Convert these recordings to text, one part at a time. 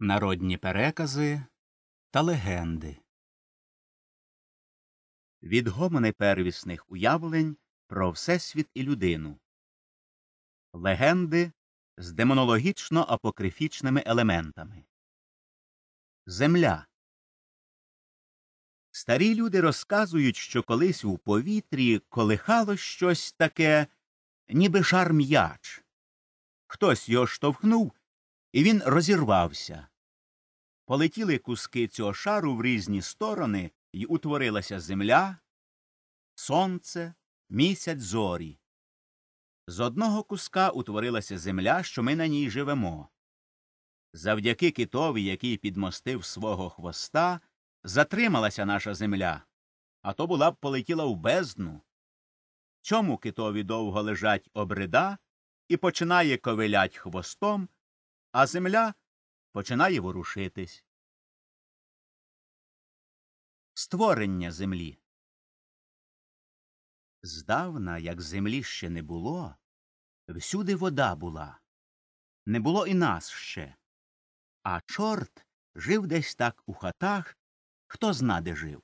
Народні перекази та легенди. Відгомони первісних уявлень про Всесвіт і людину. Легенди з демонологічно апокрифічними елементами. Земля. Старі люди розказують, що колись у повітрі колихало щось таке, ніби шар м'яч. Хтось його штовхнув і він розірвався. Полетіли куски цього шару в різні сторони, і утворилася земля, сонце, місяць зорі. З одного куска утворилася земля, що ми на ній живемо. Завдяки китові, який підмостив свого хвоста, затрималася наша земля, а то була б полетіла в бездну. Чому китові довго лежать обрида і починає ковилять хвостом, а земля починає ворушитись. Створення землі. Здавна, як землі ще не було, всюди вода була. Не було і нас ще. А чорт жив десь так у хатах, хто зна, де жив.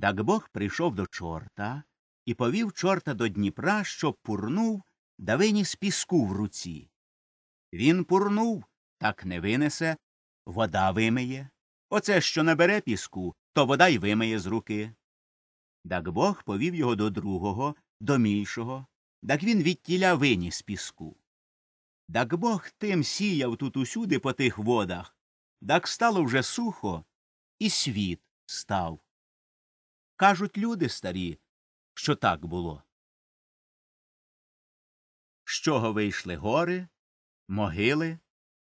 Так Бог прийшов до чорта і повів чорта до Дніпра, щоб пурнув да виніс піску в руці. Він пурнув так не винесе, вода вимиє. Оце, що набере піску, то вода й вимиє з руки. Так бог повів його до другого, до мільшого, так він відтіля виніс піску. Так бог тим сіяв тут усюди по тих водах, так стало вже сухо, і світ став. Кажуть люди старі, що так було. З чого вийшли гори? могили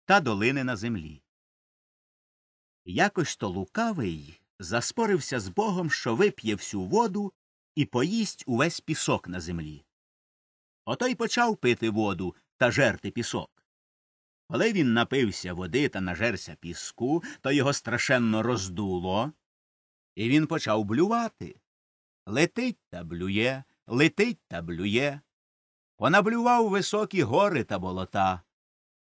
та долини на землі. Якось то лукавий заспорився з богом, що вип'є всю воду і поїсть увесь пісок на землі. Ото й почав пити воду та жерти пісок. Коли він напився води та нажерся піску, то його страшенно роздуло, і він почав блювати. Летить та блює, летить та блює. Понаблював високі гори та болота,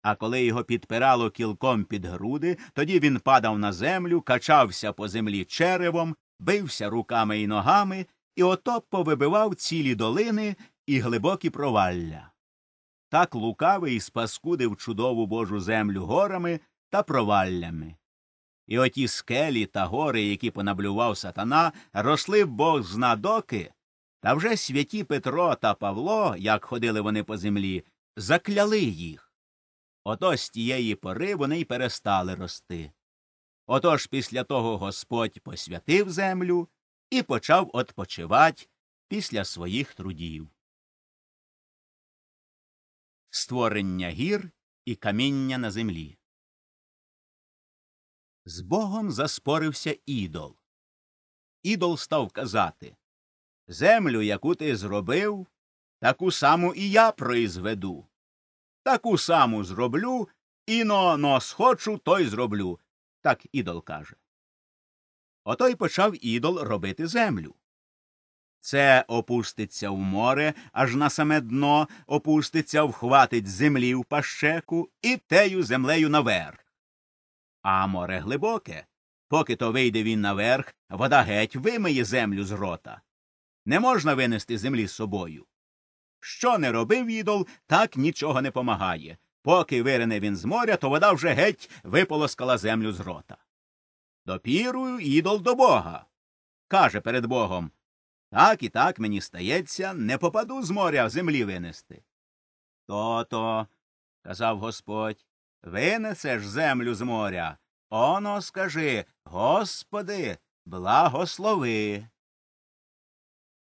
а коли його підпирало кілком під груди, тоді він падав на землю, качався по землі черевом, бився руками і ногами і ото повибивав цілі долини і глибокі провалля. Так лукавий спаскудив чудову божу землю горами та проваллями. І оті скелі та гори, які понаблював сатана, росли бог знадоки, та вже святі Петро та Павло, як ходили вони по землі, закляли їх. Ото з тієї пори вони й перестали рости. Отож після того господь посвятив землю і почав отпочивати після своїх трудів. Створення гір і каміння на землі. З богом заспорився ідол. Ідол став казати Землю, яку ти зробив, таку саму і я произведу. Таку саму зроблю, іно но схочу, то й зроблю. Так ідол каже. Ото й почав ідол робити землю. Це опуститься в море, аж на саме дно опуститься, вхватить землі в пащеку і тею землею наверх. А море глибоке. Поки то вийде він наверх, вода геть вимиє землю з рота. Не можна винести землі з собою. Що не робив ідол, так нічого не помагає. Поки вирене він з моря, то вода вже геть виполоскала землю з рота. Допірую ідол до бога. Каже перед богом Так і так мені стається, не попаду з моря в землі винести. То то, казав господь, винесеш землю з моря. Оно скажи Господи, благослови.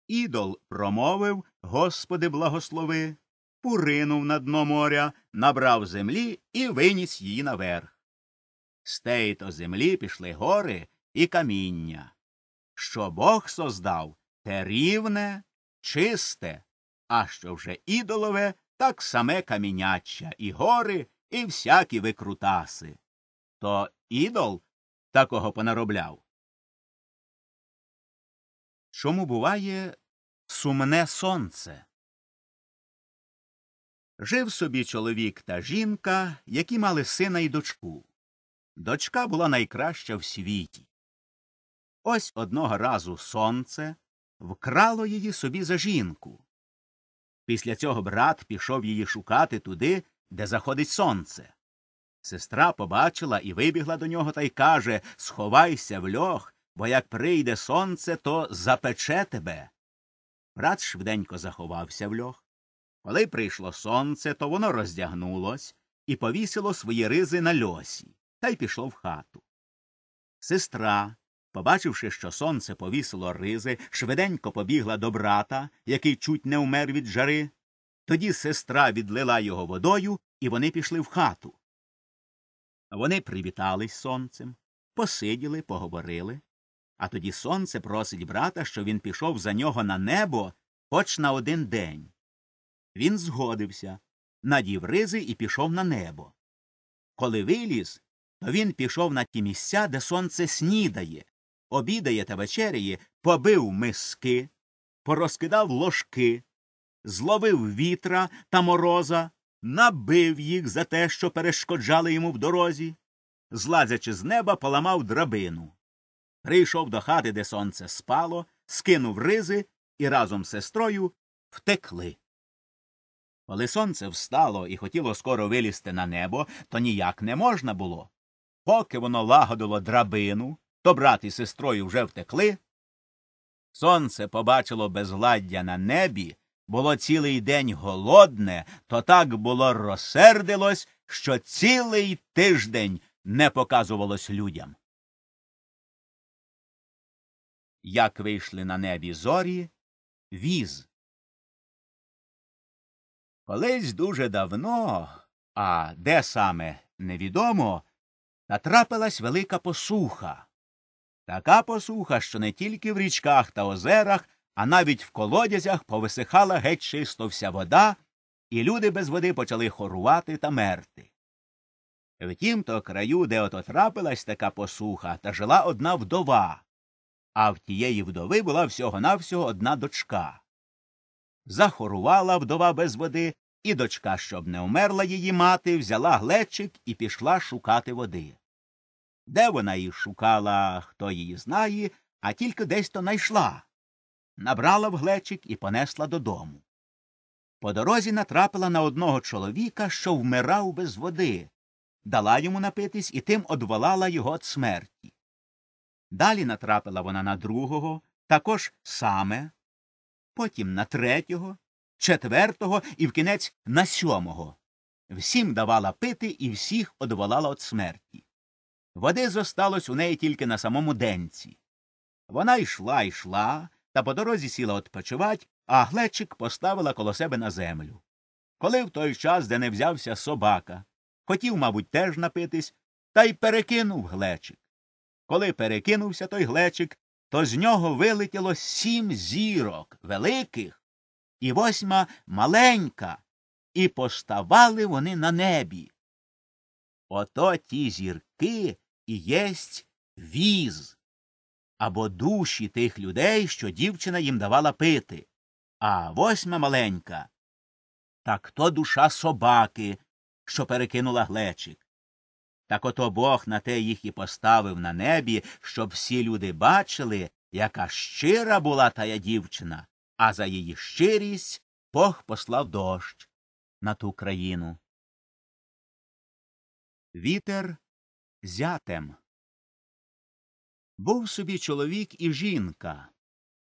Ідол промовив Господи, благослови, поринув на дно моря, набрав землі і виніс її наверх. З то землі пішли гори і каміння. Що Бог создав те рівне, чисте, а що вже ідолове, так саме каміняча, і гори, і всякі викрутаси. То ідол такого понаробляв. Чому буває Сумне сонце. Жив собі чоловік та жінка, які мали сина і дочку. Дочка була найкраща в світі. Ось одного разу сонце вкрало її собі за жінку. Після цього брат пішов її шукати туди, де заходить сонце. Сестра побачила і вибігла до нього та й каже Сховайся в льох, бо як прийде сонце, то запече тебе. Рад швиденько заховався в льох. Коли прийшло сонце, то воно роздягнулось і повісило свої ризи на льосі, та й пішло в хату. Сестра, побачивши, що сонце повісило ризи, швиденько побігла до брата, який чуть не вмер від жари. Тоді сестра відлила його водою, і вони пішли в хату. Вони привітались сонцем, посиділи, поговорили. А тоді сонце просить брата, що він пішов за нього на небо хоч на один день. Він згодився, надів ризи і пішов на небо. Коли виліз, то він пішов на ті місця, де сонце снідає, обідає та вечеряє, побив миски, порозкидав ложки, зловив вітра та мороза, набив їх за те, що перешкоджали йому в дорозі, злазячи з неба, поламав драбину прийшов до хати, де сонце спало, скинув ризи і разом з сестрою втекли. Коли сонце встало і хотіло скоро вилізти на небо, то ніяк не можна було. Поки воно лагодило драбину, то брат і сестрою вже втекли. Сонце побачило безладдя на небі, було цілий день голодне, то так було розсердилось, що цілий тиждень не показувалось людям як вийшли на небі зорі, віз. Колись дуже давно, а де саме невідомо, натрапилась велика посуха. Така посуха, що не тільки в річках та озерах, а навіть в колодязях повисихала геть чисто вся вода, і люди без води почали хорувати та мерти. Втім, то краю, де ото трапилась така посуха, та жила одна вдова а в тієї вдови була всього навсього одна дочка. Захорувала вдова без води, і дочка, щоб не умерла її мати, взяла глечик і пішла шукати води. Де вона її шукала, хто її знає, а тільки десь то найшла. Набрала в глечик і понесла додому. По дорозі натрапила на одного чоловіка, що вмирав без води, дала йому напитись і тим одволала його від смерті. Далі натрапила вона на другого, також саме, потім на третього, четвертого і в кінець на сьомого. Всім давала пити і всіх одволала від смерті. Води зосталось у неї тільки на самому денці. Вона йшла, йшла, та по дорозі сіла відпочивать, а глечик поставила коло себе на землю. Коли в той час, де не взявся собака, хотів, мабуть, теж напитись, та й перекинув глечик. Коли перекинувся той глечик, то з нього вилетіло сім зірок великих і восьма маленька, і поставали вони на небі. Ото ті зірки і єсть віз або душі тих людей, що дівчина їм давала пити, а восьма маленька. Так то душа собаки, що перекинула глечик. Так ото Бог на те їх і поставив на небі, щоб всі люди бачили, яка щира була тая дівчина, а за її щирість Бог послав дощ на ту країну. Вітер зятем. Був собі чоловік і жінка.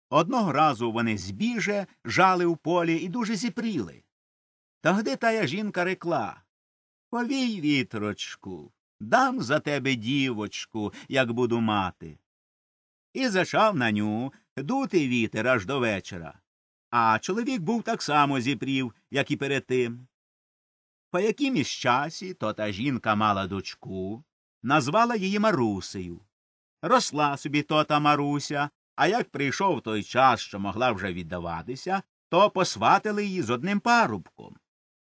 Одного разу вони збіже, жали в полі і дуже зіпріли. Та гди тая жінка рекла Повій вітрочку. Дам за тебе дівочку, як буду мати. І зашав на ню дути вітер аж до вечора. А чоловік був так само зіпрів, як і перед тим. По якимсь часі то та жінка мала дочку, назвала її Марусею. Росла собі то та Маруся, а як прийшов той час, що могла вже віддаватися, то посватили її з одним парубком.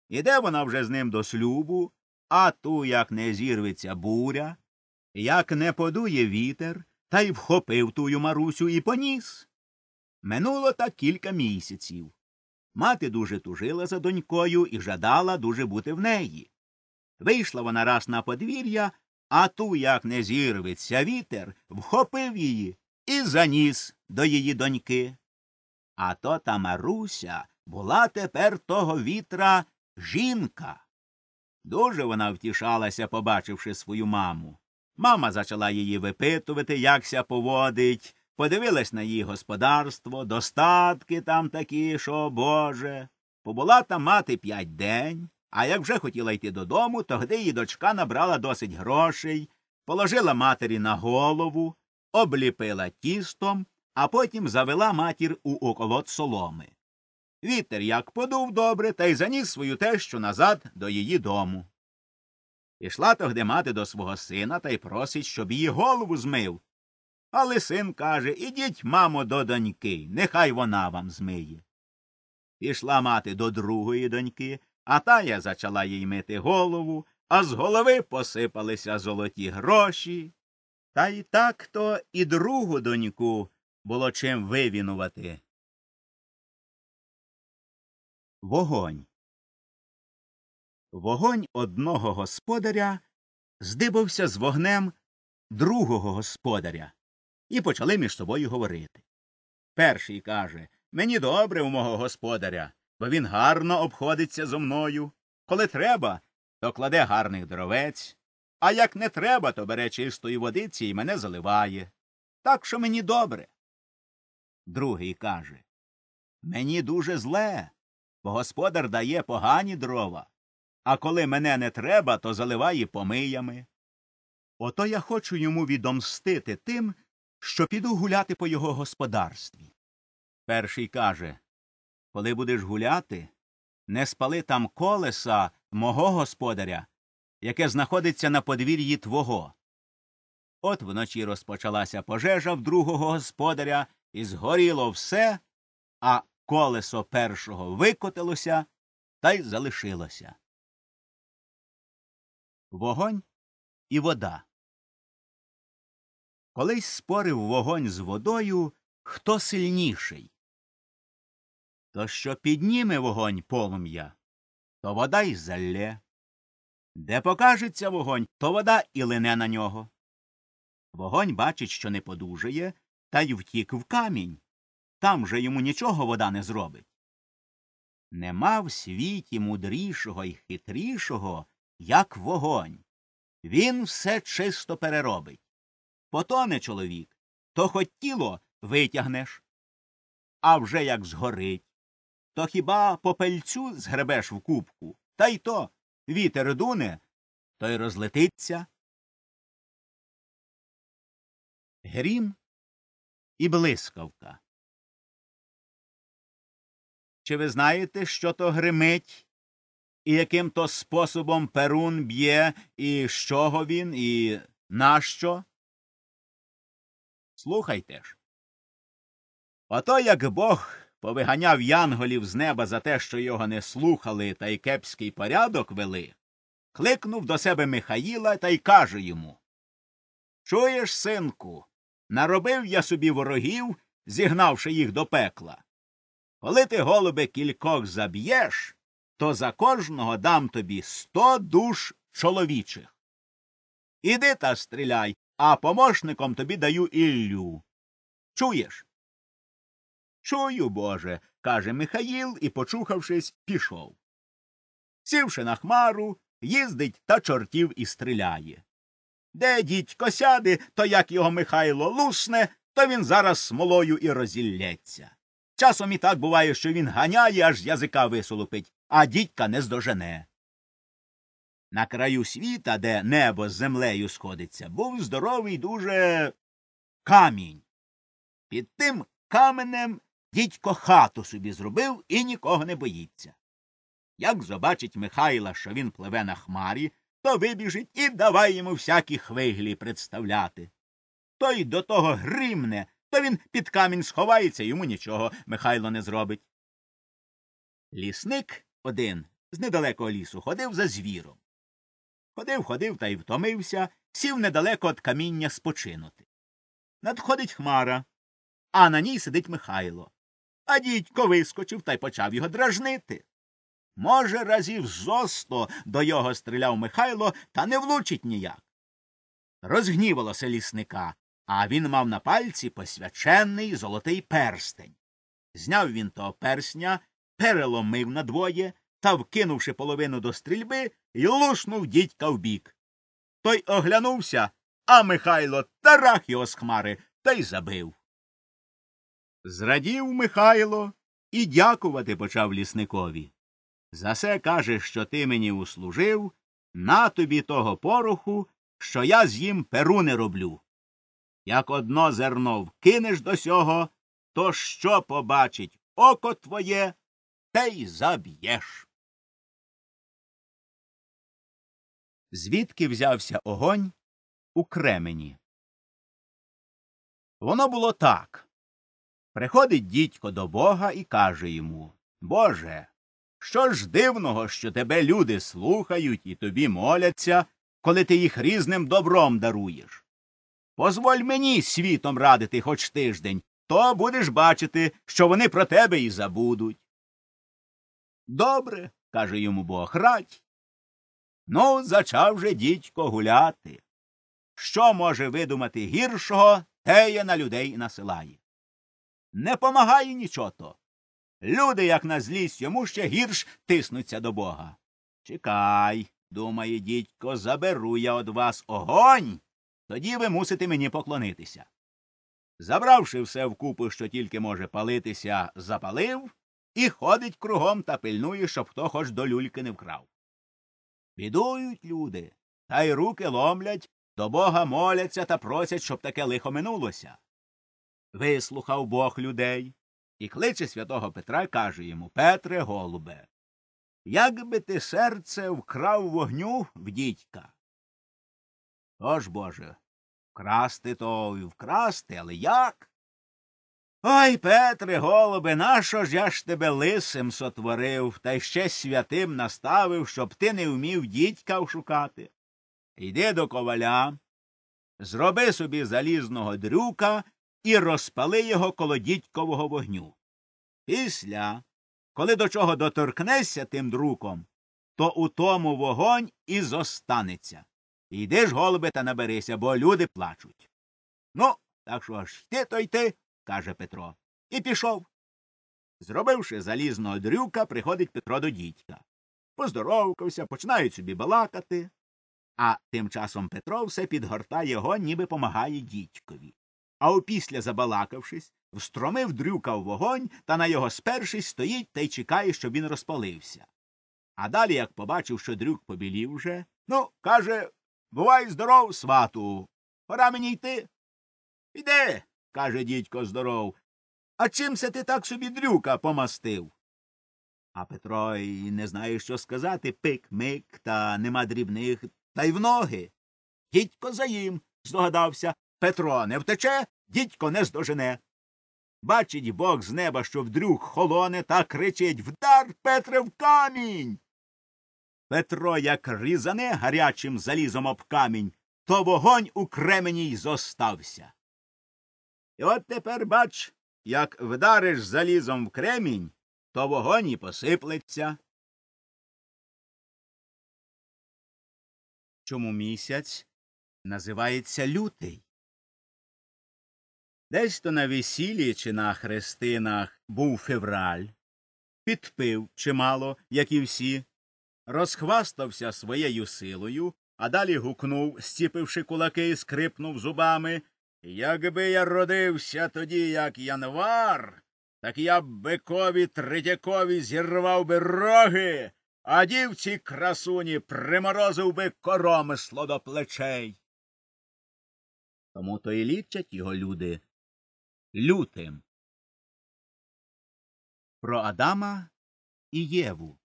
Іде вона вже з ним до слюбу, а ту, як не зірветься буря, як не подує вітер, та й вхопив тую Марусю і поніс. Минуло так кілька місяців. Мати дуже тужила за донькою і жадала дуже бути в неї. Вийшла вона раз на подвір'я, а ту, як не зірветься вітер, вхопив її і заніс до її доньки. А то та Маруся була тепер того вітра жінка. Дуже вона втішалася, побачивши свою маму. Мама почала її випитувати, як ся поводить, подивилась на її господарство, достатки там такі, що, Боже. Побула там мати п'ять день, а як вже хотіла йти додому, то гди її дочка набрала досить грошей, положила матері на голову, обліпила тістом, а потім завела матір у околот соломи. Вітер як подув добре, та й заніс свою тещу назад до її дому. Ішла тогди мати до свого сина та й просить, щоб її голову змив. Але син каже Ідіть, мамо, до доньки, нехай вона вам змиє. Пішла мати до другої доньки, а тая зачала їй мити голову, а з голови посипалися золоті гроші. Та й так то і другу доньку було чим вивінувати. Вогонь. Вогонь одного господаря здибався з вогнем другого господаря, і почали між собою говорити. Перший каже Мені добре у мого господаря, бо він гарно обходиться зо мною. Коли треба, то кладе гарних дровець, а як не треба, то бере чистої водиці і мене заливає. Так що мені добре. Другий каже Мені дуже зле. Господар дає погані дрова, а коли мене не треба, то заливає помиями. Ото я хочу йому відомстити тим, що піду гуляти по його господарстві. Перший каже Коли будеш гуляти, не спали там колеса мого господаря, яке знаходиться на подвір'ї твого. От вночі розпочалася пожежа в другого господаря, і згоріло все, а колесо першого викотилося та й залишилося. Вогонь і вода. Колись спорив вогонь з водою хто сильніший. То що підніме вогонь полум'я, то вода й залє. Де покажеться вогонь, то вода і лине на нього. Вогонь бачить, що не подужає, та й втік в камінь там же йому нічого вода не зробить. Нема в світі мудрішого і хитрішого, як вогонь. Він все чисто переробить. Потоне чоловік, то хоч тіло витягнеш. А вже як згорить, то хіба попельцю згребеш в кубку, та й то вітер дуне, то й розлетиться. Грім і блискавка. Чи ви знаєте, що то гримить? І яким то способом Перун б'є, і з чого він, і нащо? Слухайте ж. Ото як Бог повиганяв янголів з неба за те, що його не слухали, та й кепський порядок вели, кликнув до себе Михаїла та й каже йому Чуєш, синку, наробив я собі ворогів, зігнавши їх до пекла. Коли ти, голубе, кількох заб'єш, то за кожного дам тобі сто душ чоловічих. Іди та стріляй, а помощником тобі даю Іллю. Чуєш? Чую, Боже. каже Михаїл і, почухавшись, пішов. Сівши на хмару, їздить та чортів і стріляє. Де дідько сяде, то як його Михайло лусне, то він зараз смолою і розіллється. Часом і так буває, що він ганяє, аж язика висолопить, а дідька не здожене. На краю світа, де небо з землею сходиться, був здоровий дуже камінь. Під тим каменем дідько хату собі зробив і нікого не боїться. Як побачить Михайла, що він пливе на хмарі, то вибіжить і давай йому всякі хвиглі представляти. Той до того гримне, то він під камінь сховається, йому нічого Михайло не зробить. Лісник один з недалекого лісу ходив за звіром. Ходив, ходив та й втомився, сів недалеко від каміння спочинути. Надходить хмара, а на ній сидить Михайло. А дідько вискочив та й почав його дражнити. Може, разів зо сто до його стріляв Михайло та не влучить ніяк. Розгнівалося лісника а він мав на пальці посвячений золотий перстень. Зняв він того персня, переломив надвоє та, вкинувши половину до стрільби, й лушнув дідька в бік. Той оглянувся, а Михайло тарах його з хмари та й забив. Зрадів Михайло і дякувати почав лісникові. За се каже, що ти мені услужив, на тобі того пороху, що я з їм перу не роблю. Як одно зерно вкинеш до сього, то що побачить око твоє, те й заб'єш. Звідки взявся огонь у кремені? Воно було так. Приходить дідько до бога і каже йому Боже, що ж дивного, що тебе люди слухають і тобі моляться, коли ти їх різним добром даруєш? Позволь мені світом радити хоч тиждень, то будеш бачити, що вони про тебе і забудуть. Добре, каже йому бог, радь. Ну, зачав же дідько гуляти. Що може видумати гіршого, те теє на людей насилає. Не помагає нічого Люди, як на злість, йому ще гірш тиснуться до бога. Чекай, думає дідько, заберу я од вас огонь. Тоді ви мусите мені поклонитися. Забравши все вкупи, що тільки може палитися, запалив, і ходить кругом та пильнує, щоб хто хоч до люльки не вкрав. Бідують люди, та й руки ломлять, до бога моляться та просять, щоб таке лихо минулося. Вислухав бог людей і кличе святого Петра каже йому Петре голубе. Як би ти серце вкрав вогню в дідька? Ож боже, вкрасти то і вкрасти, але як? Ой, Петре, голубе, нащо ж я ж тебе лисим сотворив, та й ще святим наставив, щоб ти не вмів дідька вшукати. Йди до коваля, зроби собі залізного дрюка і розпали його коло дідькового вогню. Після, коли до чого доторкнешся тим друком, то у тому вогонь і зостанеться. Іди ж, голубе, та наберися, бо люди плачуть. Ну, так що ж йти, то йти, каже Петро, і пішов. Зробивши залізного дрюка, приходить Петро до дідька. Поздоровкався, починають собі балакати. А тим часом Петро все підгортає його, ніби помагає дідькові. А опісля, забалакавшись, встромив дрюка в вогонь та на його спершись стоїть та й чекає, щоб він розпалився. А далі, як побачив, що дрюк побілів вже, ну, каже Бувай здоров, свату. Пора мені йти. Іде, каже дідько здоров. А чим се ти так собі дрюка помастив? А Петро й не знає, що сказати пик мик, та нема дрібних, та й в ноги. Дідько заїм, здогадався. Петро не втече, дідько не здожене. Бачить бог з неба, що вдрюк холоне, та кричить Вдар Петре в камінь. Петро, як різане гарячим залізом об камінь, то вогонь у кремені й зостався. І от тепер бач, як вдариш залізом в кремінь, то вогонь і посиплеться. Чому місяць називається лютий? Десь то на весіллі чи на хрестинах був февраль, підпив чимало, як і всі, розхвастався своєю силою, а далі гукнув, стіпивши кулаки і скрипнув зубами. Якби я родився тоді, як январ, так я б бикові третякові зірвав би роги, а дівці красуні приморозив би коромисло до плечей. Тому то й лічать його люди лютим. Про Адама і Єву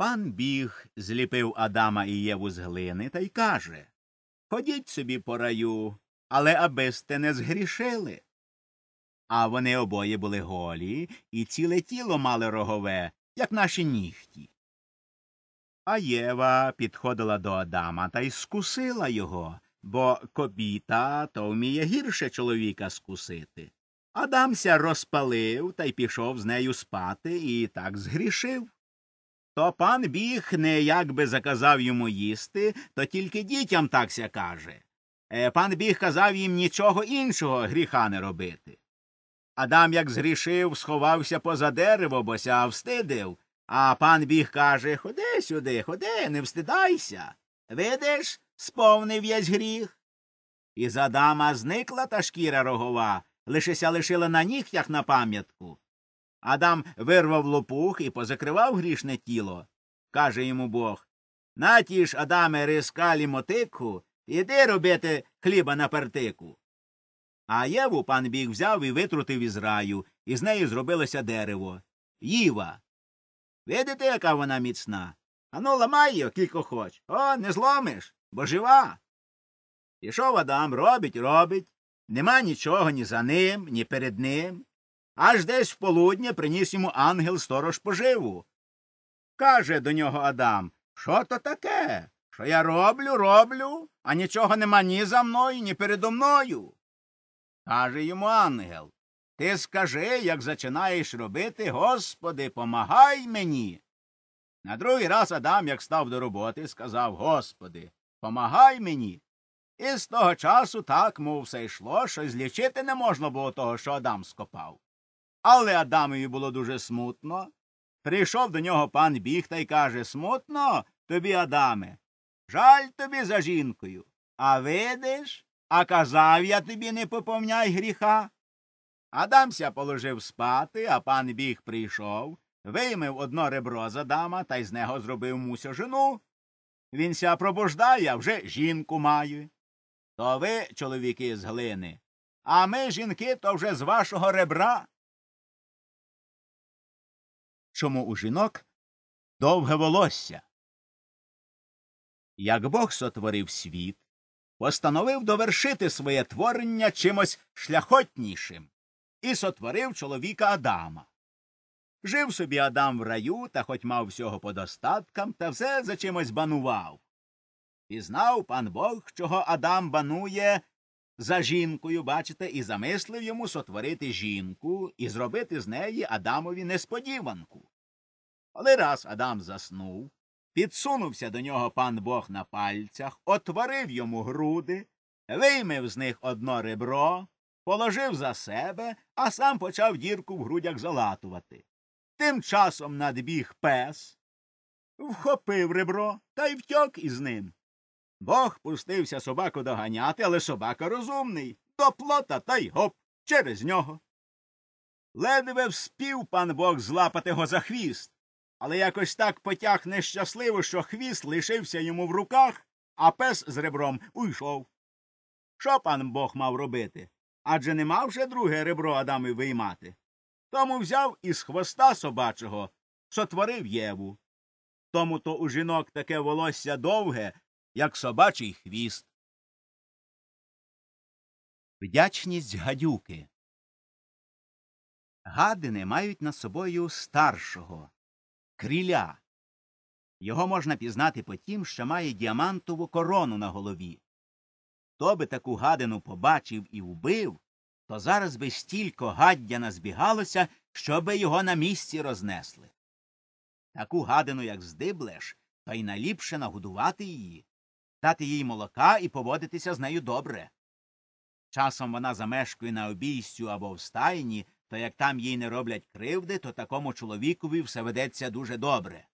Пан біг, зліпив Адама і Єву з глини та й каже Ходіть собі по раю, але аби сте не згрішили. А вони обоє були голі і ціле тіло мали рогове, як наші нігті. А Єва підходила до Адама та й скусила його, бо кобіта то вміє гірше чоловіка скусити. Адамся розпалив та й пішов з нею спати і так згрішив. То пан біг не як би заказав йому їсти, то тільки дітям такся каже. Е, пан біг казав їм нічого іншого гріха не робити. Адам, як згрішив, сховався поза дерево, бо ся встидив, а пан біг каже Ходи сюди, ходи, не встидайся. Видиш, сповнив ясь гріх. І з Адама зникла та шкіра рогова, лишеся лишила на нігтях на пам'ятку. Адам вирвав лопух і позакривав грішне тіло. Каже йому бог Натіш, Адаме, рискалі мотику, іди робити хліба на партику. А Єву пан біг взяв і витрутив із раю, і з нею зробилося дерево. Їва. Видите, яка вона міцна? Ану, ламай його, кілько хоч. О, не зломиш, бо жива. Пішов Адам, робить, робить. Нема нічого ні за ним, ні перед ним. Аж десь в полудня приніс йому ангел сторож поживу. Каже до нього Адам Що то таке? Що я роблю, роблю, а нічого нема ні за мною, ні передо мною. Каже йому ангел Ти скажи, як зачинаєш робити, Господи, помагай мені. На другий раз Адам, як став до роботи, сказав Господи, помагай мені. І з того часу так, мов все йшло, що злічити не можна було того, що Адам скопав. Але Адамові було дуже смутно. Прийшов до нього пан біг та й каже Смутно тобі, Адаме. Жаль тобі за жінкою. А видиш, а казав я тобі не поповняй гріха. Адамся положив спати, а пан біг прийшов, виймив одно ребро з Адама та й з нього зробив мусю жену. ся пробуждає, а вже жінку маю. То ви, чоловіки, з глини, а ми, жінки, то вже з вашого ребра чому у жінок довге волосся. Як Бог сотворив світ, постановив довершити своє творення чимось шляхотнішим і сотворив чоловіка Адама. Жив собі Адам в раю та хоч мав всього по достаткам, та все за чимось банував. Пізнав пан Бог, чого Адам банує за жінкою, бачите, і замислив йому сотворити жінку і зробити з неї Адамові несподіванку. Але раз Адам заснув, підсунувся до нього пан Бог на пальцях, отворив йому груди, виймив з них одно ребро, положив за себе, а сам почав дірку в грудях залатувати. Тим часом надбіг пес, вхопив ребро та й втьок із ним. Бог пустився собаку доганяти, але собака розумний. До плота та й гоп через нього. Ледве вспів пан Бог злапати його за хвіст, але якось так потяг нещасливо, що хвіст лишився йому в руках, а пес з ребром уйшов. Що пан Бог мав робити? Адже не мав вже друге ребро Адами виймати. Тому взяв із хвоста собачого, сотворив єву. Тому то у жінок таке волосся довге, як собачий хвіст. Вдячність гадюки. Гадини мають над собою старшого, криля. Його можна пізнати по тім, що має діамантову корону на голові. Хто би таку гадину побачив і вбив, то зараз би стільки гаддя назбігалося, щоби його на місці рознесли. Таку гадину, як здиблеш, то й наліпше нагодувати її, дати їй молока і поводитися з нею добре. Часом вона замешкує на обійстю або в стайні, то як там їй не роблять кривди, то такому чоловікові все ведеться дуже добре.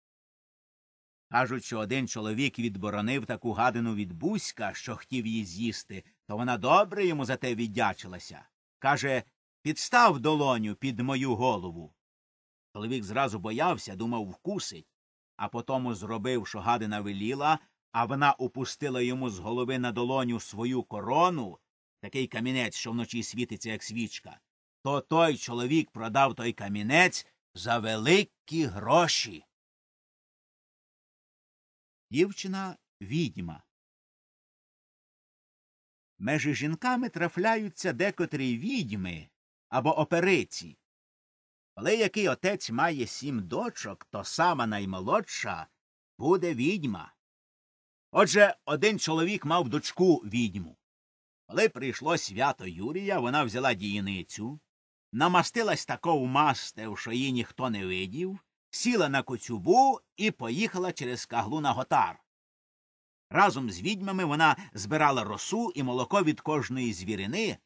Кажуть, що один чоловік відборонив таку гадину від Буська, що хотів її з'їсти, то вона добре йому за те віддячилася. Каже Підстав долоню під мою голову. Чоловік зразу боявся, думав, вкусить, а потому зробив, що гадина веліла, а вона упустила йому з голови на долоню свою корону такий камінець, що вночі світиться, як свічка то той чоловік продав той камінець за великі гроші. Дівчина відьма. Межі жінками трафляються декотрі відьми або опериці. Коли який отець має сім дочок, то сама наймолодша буде відьма. Отже, один чоловік мав дочку відьму. Коли прийшло свято Юрія, вона взяла дієницю, намастилась такого мастев, що її ніхто не видів, сіла на коцюбу і поїхала через каглу на готар. Разом з відьмами вона збирала росу і молоко від кожної звірини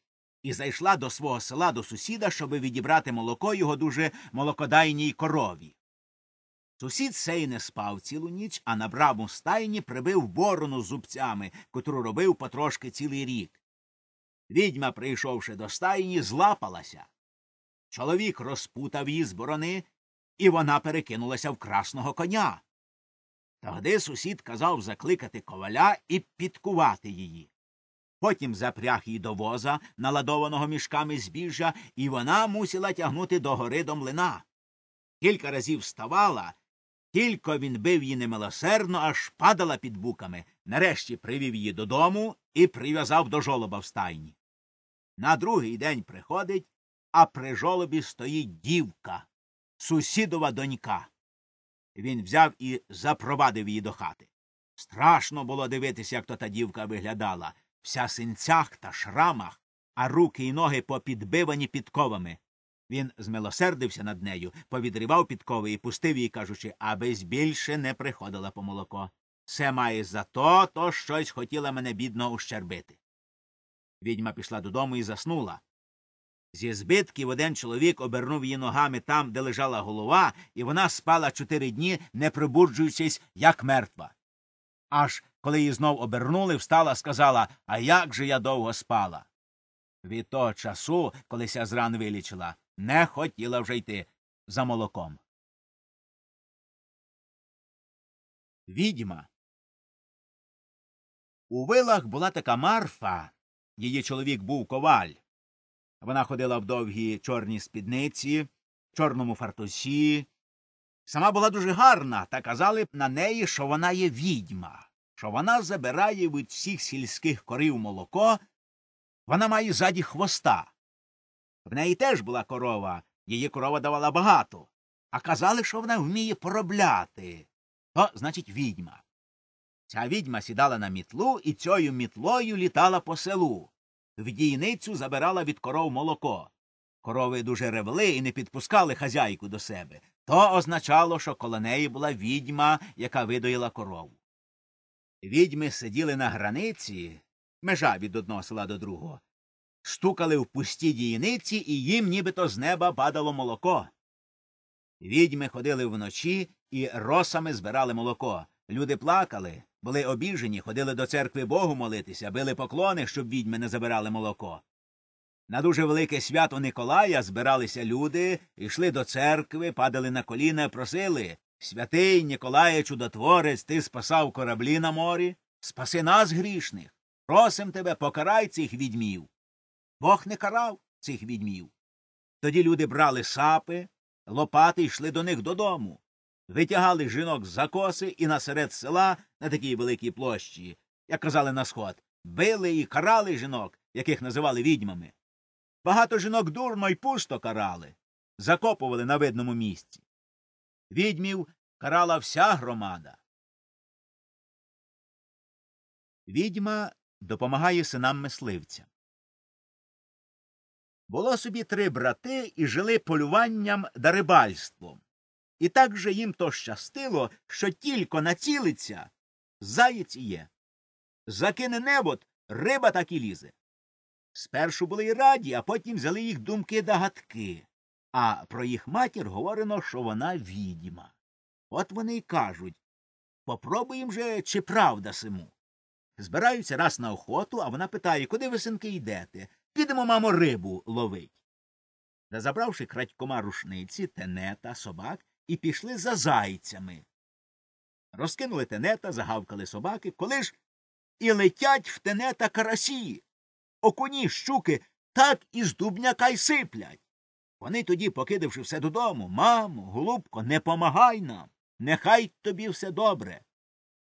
і зайшла до свого села до сусіда, щоби відібрати молоко його дуже молокодайній корові. Сусід сей не спав цілу ніч, а на у стайні прибив борону зубцями, котру робив потрошки цілий рік. Відьма, прийшовши до стайні, злапалася, Чоловік розпутав її з борони, і вона перекинулася в красного коня. Тогди сусід казав закликати коваля і підкувати її. Потім запряг її до воза, наладованого мішками збіжжя, і вона мусила тягнути до гори до млина. Кілька разів вставала, тільки він бив її немилосердно, аж падала під буками. Нарешті привів її додому і прив'язав до жолоба в стайні. На другий день приходить а при жолобі стоїть дівка, сусідова донька. Він взяв і запровадив її до хати. Страшно було дивитися, як то та дівка виглядала вся синцях та шрамах, а руки й ноги попідбивані підковами. Він змилосердився над нею, повідривав підкови і пустив її, кажучи, абись більше не приходила по молоко. Це має за то, то щось хотіла мене бідно ущербити. Відьма пішла додому і заснула, Зі збитків один чоловік обернув її ногами там, де лежала голова, і вона спала чотири дні, не пробуджуючись, як мертва. Аж коли її знов обернули, встала, сказала А як же я довго спала. Від того часу, коли ся зран вилічила, не хотіла вже йти за молоком. Відьма. У вилах була така марфа. Її чоловік був коваль. Вона ходила в довгі чорні спідниці, чорному фартусі. Сама була дуже гарна, та казали б на неї, що вона є відьма, що вона забирає від всіх сільських корів молоко. Вона має ззаді хвоста. В неї теж була корова, її корова давала багато, а казали, що вона вміє поробляти. То, значить, відьма. Ця відьма сідала на мітлу і цією мітлою літала по селу в дійницю забирала від коров молоко. Корови дуже ревли і не підпускали хазяйку до себе. То означало, що коло неї була відьма, яка видоїла корову. Відьми сиділи на границі, межа від одного села до другого, стукали в пусті дійниці, і їм нібито з неба падало молоко. Відьми ходили вночі і росами збирали молоко. Люди плакали. Були обіжені, ходили до церкви Богу молитися, били поклони, щоб відьми не забирали молоко. На дуже велике свято Николая збиралися люди, йшли до церкви, падали на коліна, просили Святий Ніколає Чудотворець, ти спасав кораблі на морі, спаси нас грішних. Просим тебе, покарай цих відьмів. Бог не карав цих відьмів. Тоді люди брали сапи, лопати йшли до них додому витягали жінок за коси і насеред села на такій великій площі, як казали на сход, били і карали жінок, яких називали відьмами. Багато жінок дурно й пусто карали, закопували на видному місці. Відьмів карала вся громада. Відьма допомагає синам мисливцям. Було собі три брати і жили полюванням да рибальством. І так же їм то щастило, що тільки націлиться заєць і є. Закине небот, риба так і лізе. Спершу були й раді, а потім взяли їх думки да гадки. А про їх матір говорено, що вона відьма. От вони й кажуть попробуємо же, чи правда симу. Збираються раз на охоту, а вона питає, куди ви синки йдете? Підемо, мамо, рибу ловить. Та забравши крадькома рушниці, тенета, собак, і пішли за зайцями. Розкинули тенета, загавкали собаки, коли ж і летять в тенета карасі. Окуні, щуки так із дубняка й сиплять. Вони тоді, покидавши все додому, мамо, голубко, не помагай нам, нехай тобі все добре.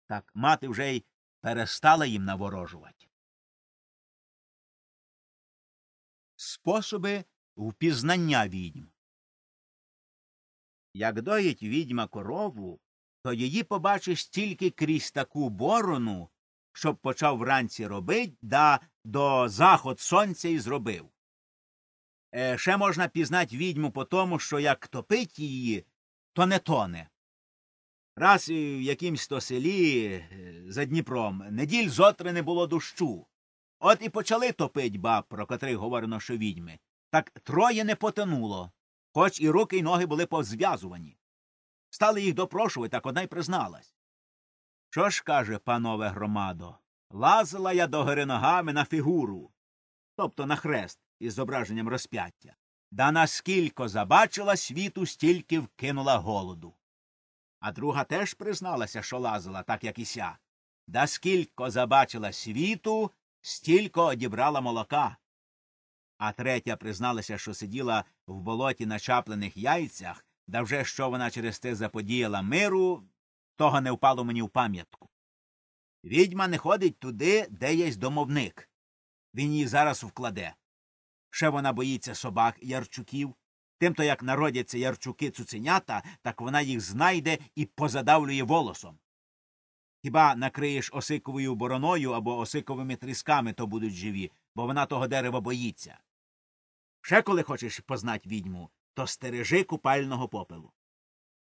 Так мати вже й перестала їм наворожувати. Способи впізнання відьм як доїть відьма корову, то її побачиш тільки крізь таку борону, щоб почав вранці робить, да до заход сонця й зробив. Е, Ще можна пізнати відьму по тому, що як топить її, то не тоне. Раз в якимсь то селі е, за Дніпром неділь зотри не було дощу. От і почали топить баб, про котрих говорено, що відьми. Так троє не потонуло хоч і руки й ноги були позв'язувані. Стали їх допрошувати, так одна й призналась. Що ж каже, панове громадо, лазила я до гори ногами на фігуру, тобто на хрест із зображенням розп'яття, да наскілько забачила світу, стільки вкинула голоду. А друга теж призналася, що лазила, так як і ся. Да скілько забачила світу, стільки одібрала молока а третя призналася, що сиділа в болоті на чаплених яйцях, да вже що вона через те заподіяла миру, того не впало мені в пам'ятку. Відьма не ходить туди, де є домовник. Він її зараз вкладе. Ще вона боїться собак ярчуків. Тимто як народяться ярчуки цуценята, так вона їх знайде і позадавлює волосом. Хіба накриєш осиковою бороною або осиковими трісками, то будуть живі, бо вона того дерева боїться. Ще коли хочеш познать відьму, то стережи купального попелу.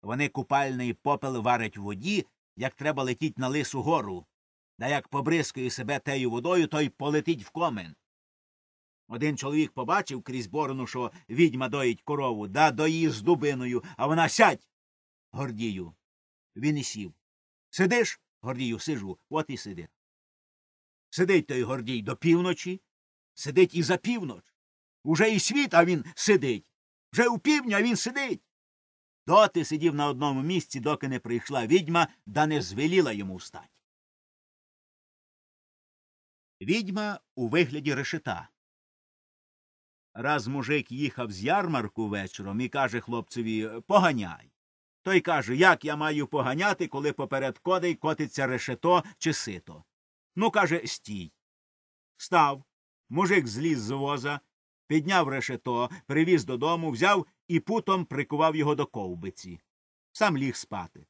Вони купальний попел варять в воді, як треба летіть на лису гору, да як побризкує себе тею водою, то й полетить в комен. Один чоловік побачив крізь борону, що відьма доїть корову, да доїї з дубиною, а вона сядь. Гордію. Він і сів. Сидиш, Гордію, сижу, от і сиди. Сидить той Гордій до півночі, сидить і за півноч. Уже і світ, а він сидить. Вже у півдня він сидить. Доти сидів на одному місці, доки не прийшла відьма да не звеліла йому встати. Відьма у вигляді решета. Раз мужик їхав з ярмарку вечором і каже хлопцеві Поганяй. Той каже Як я маю поганяти, коли поперед кодей котиться решето чи сито. Ну, каже, стій. Став. Мужик зліз з воза, підняв решето, привіз додому, взяв і путом прикував його до ковбиці. Сам ліг спати.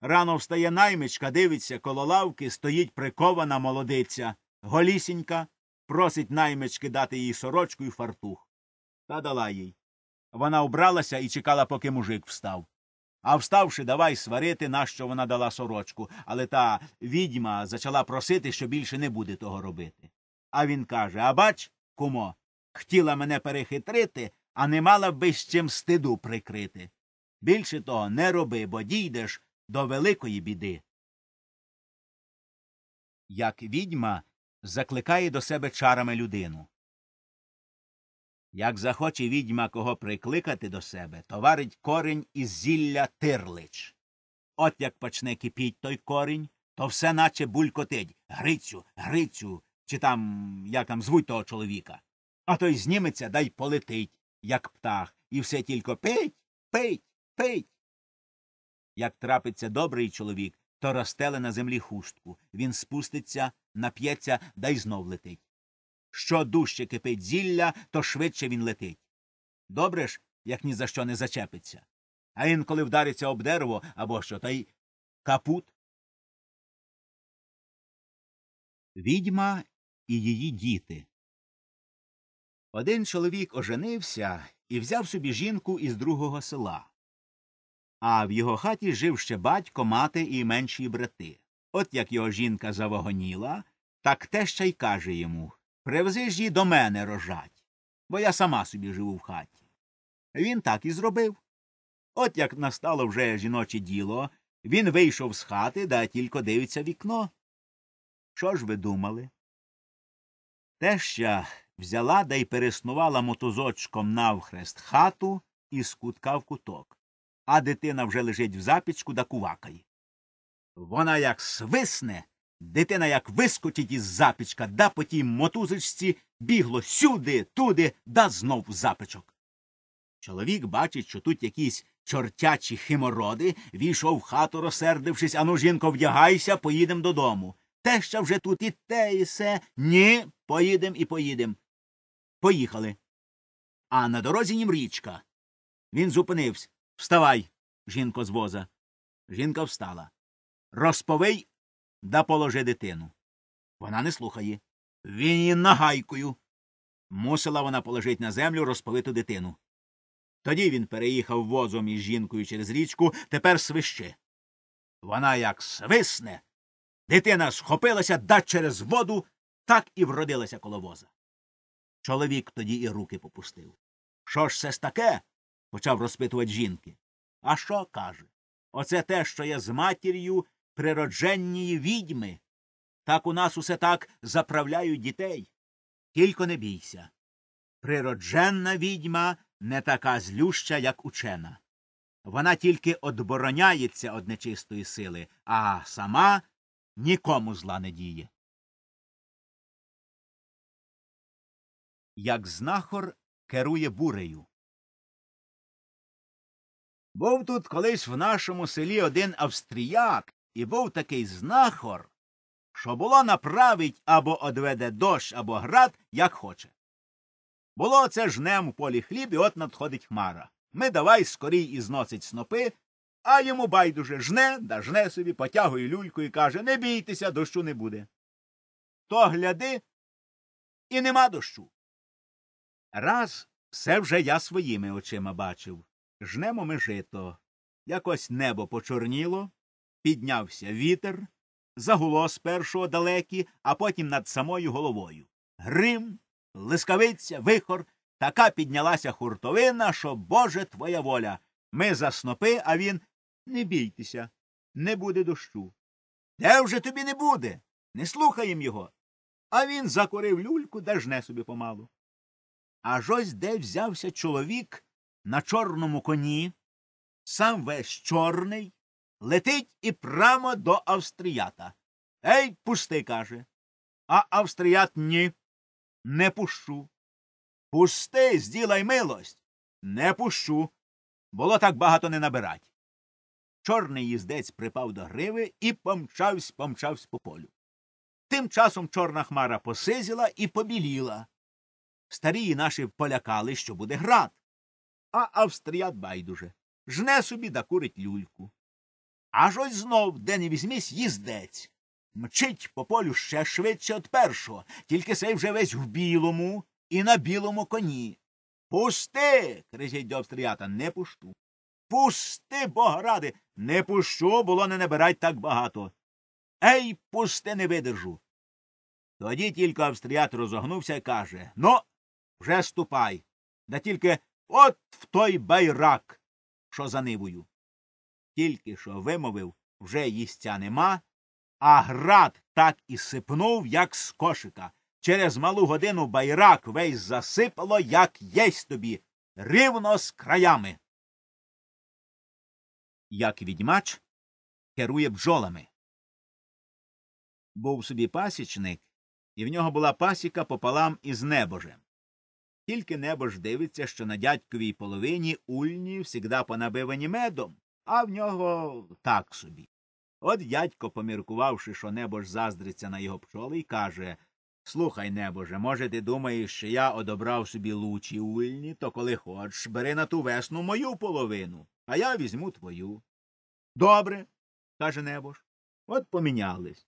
Рано встає наймичка, дивиться коло лавки, стоїть прикована молодиця. Голісінька просить наймички дати їй сорочку й фартух. Та дала їй. Вона обралася і чекала, поки мужик встав. А вставши, давай сварити, нащо вона дала сорочку, але та відьма зачала просити, що більше не буде того робити. А він каже А бач, кумо, хотіла мене перехитрити, а не мала би з чим стиду прикрити. Більше того не роби, бо дійдеш до великої біди. Як відьма закликає до себе чарами людину. Як захоче відьма кого прикликати до себе, товарить корінь із зілля тирлич. От як почне кипіть той корінь, то все наче булькотить Грицю, Грицю, чи там як там звуть того чоловіка а той зніметься да й полетить, як птах, і все тільки пить, пить, пить. Як трапиться добрий чоловік, то розстеле на землі хустку. Він спуститься, нап'ється да й знов летить. Що дужче кипить зілля, то швидше він летить. Добре ж, як ні за що не зачепиться. А інколи вдариться об дерево або що, та й капут. Відьма і її діти. Один чоловік оженився і взяв собі жінку із другого села. А в його хаті жив ще батько, мати і менші брати. От як його жінка завагоніла, так теща й каже йому Привези ж її до мене рожать, бо я сама собі живу в хаті. Він так і зробив. От як настало вже жіноче діло, він вийшов з хати, да тільки дивиться вікно. Що ж ви думали? Теща взяла да й переснувала мотузочком навхрест хату і кутка в куток, а дитина вже лежить в запічку да кувакає. Вона як свисне, дитина як вискочить із запічка, да по тій мотузочці бігло сюди, туди, да знов в запічок. Чоловік бачить, що тут якісь чортячі химороди, війшов в хату, розсердившись, ану, жінко, вдягайся, поїдем додому. Те, що вже тут і те, і се. Ні, поїдем і поїдем. Поїхали. А на дорозі нім річка. Він зупинився. Вставай, жінко з воза. Жінка встала. Розповий да положи дитину. Вона не слухає. Він її нагайкою. Мусила вона положити на землю розповиту дитину. Тоді він переїхав возом із жінкою через річку, тепер свищи. Вона як свисне. Дитина схопилася да через воду, так і вродилася коло воза. Чоловік тоді і руки попустив. Що ж це таке? почав розпитувати жінки. А що каже? Оце те, що я з матір'ю природженнії відьми. Так у нас усе так заправляють дітей. Тільки не бійся. Природженна відьма не така злюща, як учена. Вона тільки одбороняється од нечистої сили, а сама нікому зла не діє. як знахор керує бурею. Був тут колись в нашому селі один австріяк, і був такий знахор, що було направить або одведе дощ, або град, як хоче. Було це жнем в полі хліб, і от надходить хмара. Ми давай скорій і зносить снопи, а йому байдуже жне да жне собі, потягує люльку і каже Не бійтеся, дощу не буде. То гляди, і нема дощу. Раз все вже я своїми очима бачив. Жнемо ми жито. Якось небо почорніло, піднявся вітер, загуло спершу далекі, а потім над самою головою. Грим, лискавиця, вихор. Така піднялася хуртовина, що, Боже, твоя воля. Ми за снопи, а він не бійтеся, не буде дощу. Де вже тобі не буде? Не слухаєм його. А він закурив люльку, де жне собі помалу. Аж ось де взявся чоловік на чорному коні, сам весь чорний, летить і прямо до австріята. Ей, пусти, каже. А австріят ні. Не пущу. Пусти, зділай милость. Не пущу. Було так багато не набирать. Чорний їздець припав до гриви і помчавсь, помчавсь по полю. Тим часом чорна хмара посизіла і побіліла. Старії наші полякали, що буде град. А австріят байдуже жне собі да курить люльку. Аж ось знов, де не візьмісь, їздець. Мчить по полю ще швидше від першого, тільки сей вже весь в білому і на білому коні. Пусти. кричить до австріята, не пущу. Пусти, богради, не пущу, було не набирать так багато. Ей, пусти, не видержу. Тоді тільки Австріят розогнувся і каже Ну, вже ступай. Да тільки от в той байрак, що за нивою. Тільки що вимовив вже їстя нема, а град так і сипнув, як з кошика. Через малу годину байрак весь засипало, як єсть тобі, рівно з краями. Як відьмач керує бджолами. Був собі пасічник, і в нього була пасіка пополам із небожем. Тільки небо ж дивиться, що на дядьковій половині ульні всігда понабивані медом, а в нього так собі. От дядько, поміркувавши, що небо ж заздриться на його пчоли, й каже Слухай, небоже, може, ти думаєш, що я одобрав собі лучі ульні, то коли хочеш, бери на ту весну мою половину, а я візьму твою. Добре. каже небож. От помінялись.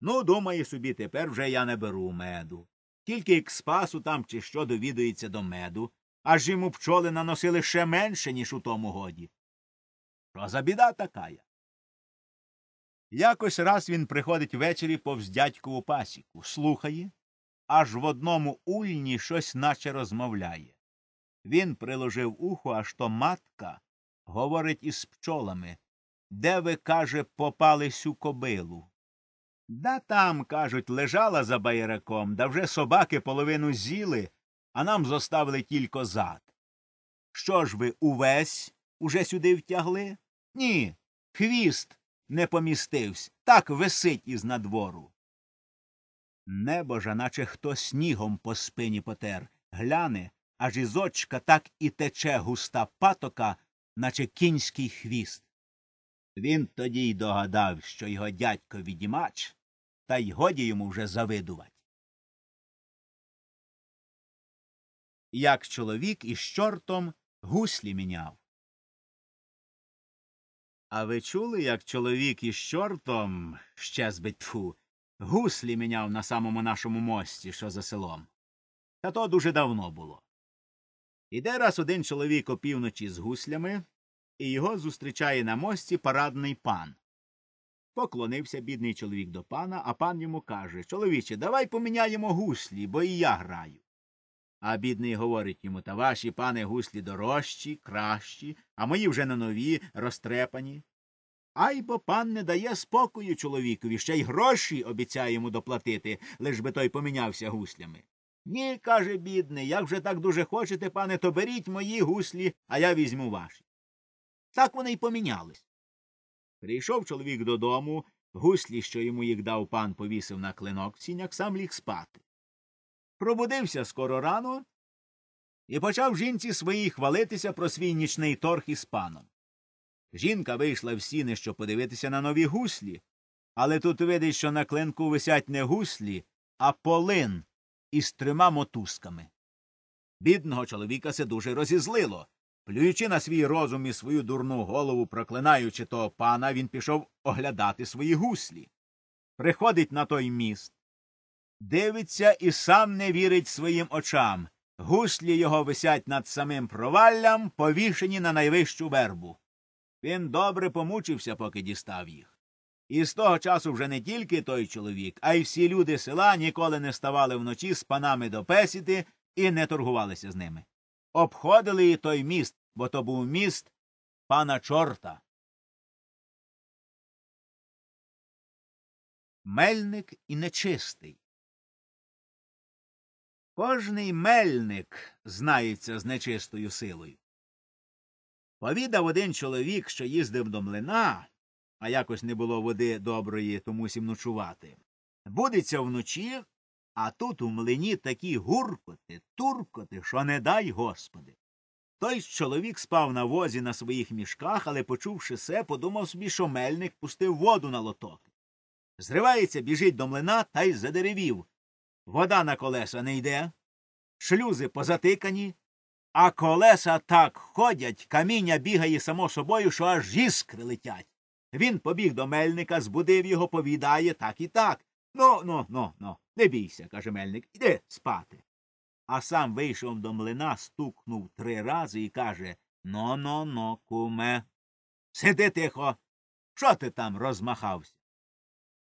Ну, думаю собі, тепер вже я не беру меду тільки як спасу там чи що довідується до меду, аж йому пчоли наносили ще менше, ніж у тому годі. Що за біда такая? Якось раз він приходить ввечері повз дядькову пасіку, слухає, аж в одному ульні щось наче розмовляє. Він приложив ухо, аж то матка говорить із пчолами, де ви, каже, попались у кобилу. Да там, кажуть, лежала за байраком, да вже собаки половину з'їли, а нам зоставили тільки зад. Що ж ви увесь уже сюди втягли? Ні. Хвіст не помістився, так висить із надвору. Небожа, наче хто снігом по спині потер, гляне, аж із очка так і тече густа патока, наче кінський хвіст. Він тоді й догадав, що його дядько відімач та й годі йому вже завидувати. Як чоловік із чортом гуслі міняв. А ви чули, як чоловік із чортом ще збить тфу, гуслі міняв на самому нашому мості, що за селом? Та то дуже давно було. Іде раз один чоловік опівночі з гуслями, і його зустрічає на мості парадний пан. Поклонився бідний чоловік до пана, а пан йому каже Чоловіче, давай поміняємо гуслі, бо і я граю. А бідний говорить йому Та ваші, пане, гуслі дорожчі, кращі, а мої вже на нові, розтрепані. Ай бо пан не дає спокою чоловікові, ще й гроші обіцяє йому доплатити, лиш би той помінявся гуслями. Ні, каже бідний, як вже так дуже хочете, пане, то беріть мої гуслі, а я візьму ваші. Так вони й помінялись. Прийшов чоловік додому, гуслі, що йому їх дав пан, повісив на клинок в сінях, сам ліг спати. Пробудився скоро рано і почав жінці своїй хвалитися про свій нічний торг із паном. Жінка вийшла в сіни, щоб подивитися на нові гуслі, але тут видить, що на клинку висять не гуслі, а полин із трьома мотузками. Бідного чоловіка це дуже розізлило. Плюючи на свій розум і свою дурну голову, проклинаючи того пана, він пішов оглядати свої гуслі. Приходить на той міст, дивиться і сам не вірить своїм очам. Гуслі його висять над самим проваллям, повішені на найвищу вербу. Він добре помучився, поки дістав їх. І з того часу вже не тільки той чоловік, а й всі люди села ніколи не ставали вночі з панами до песіти і не торгувалися з ними обходили і той міст, бо то був міст пана чорта. Мельник і нечистий. Кожний мельник знається з нечистою силою. Повідав один чоловік, що їздив до млина, а якось не було води доброї, тому сім ночувати. Будеться вночі, а тут у млині такі гуркоти, туркоти, що не дай господи. Той чоловік спав на возі на своїх мішках, але, почувши се, подумав собі, що мельник пустив воду на лоток. Зривається, біжить до млина та й задеревів. Вода на колеса не йде, шлюзи позатикані, а колеса так ходять, каміння бігає само собою, що аж іскри летять. Він побіг до мельника, збудив його, повідає так і так. Ну, ну, ну, ну. Не бійся, каже мельник, іди спати. А сам вийшов до млина, стукнув три рази і каже Но но но, куме. Сиди тихо. Що ти там розмахався?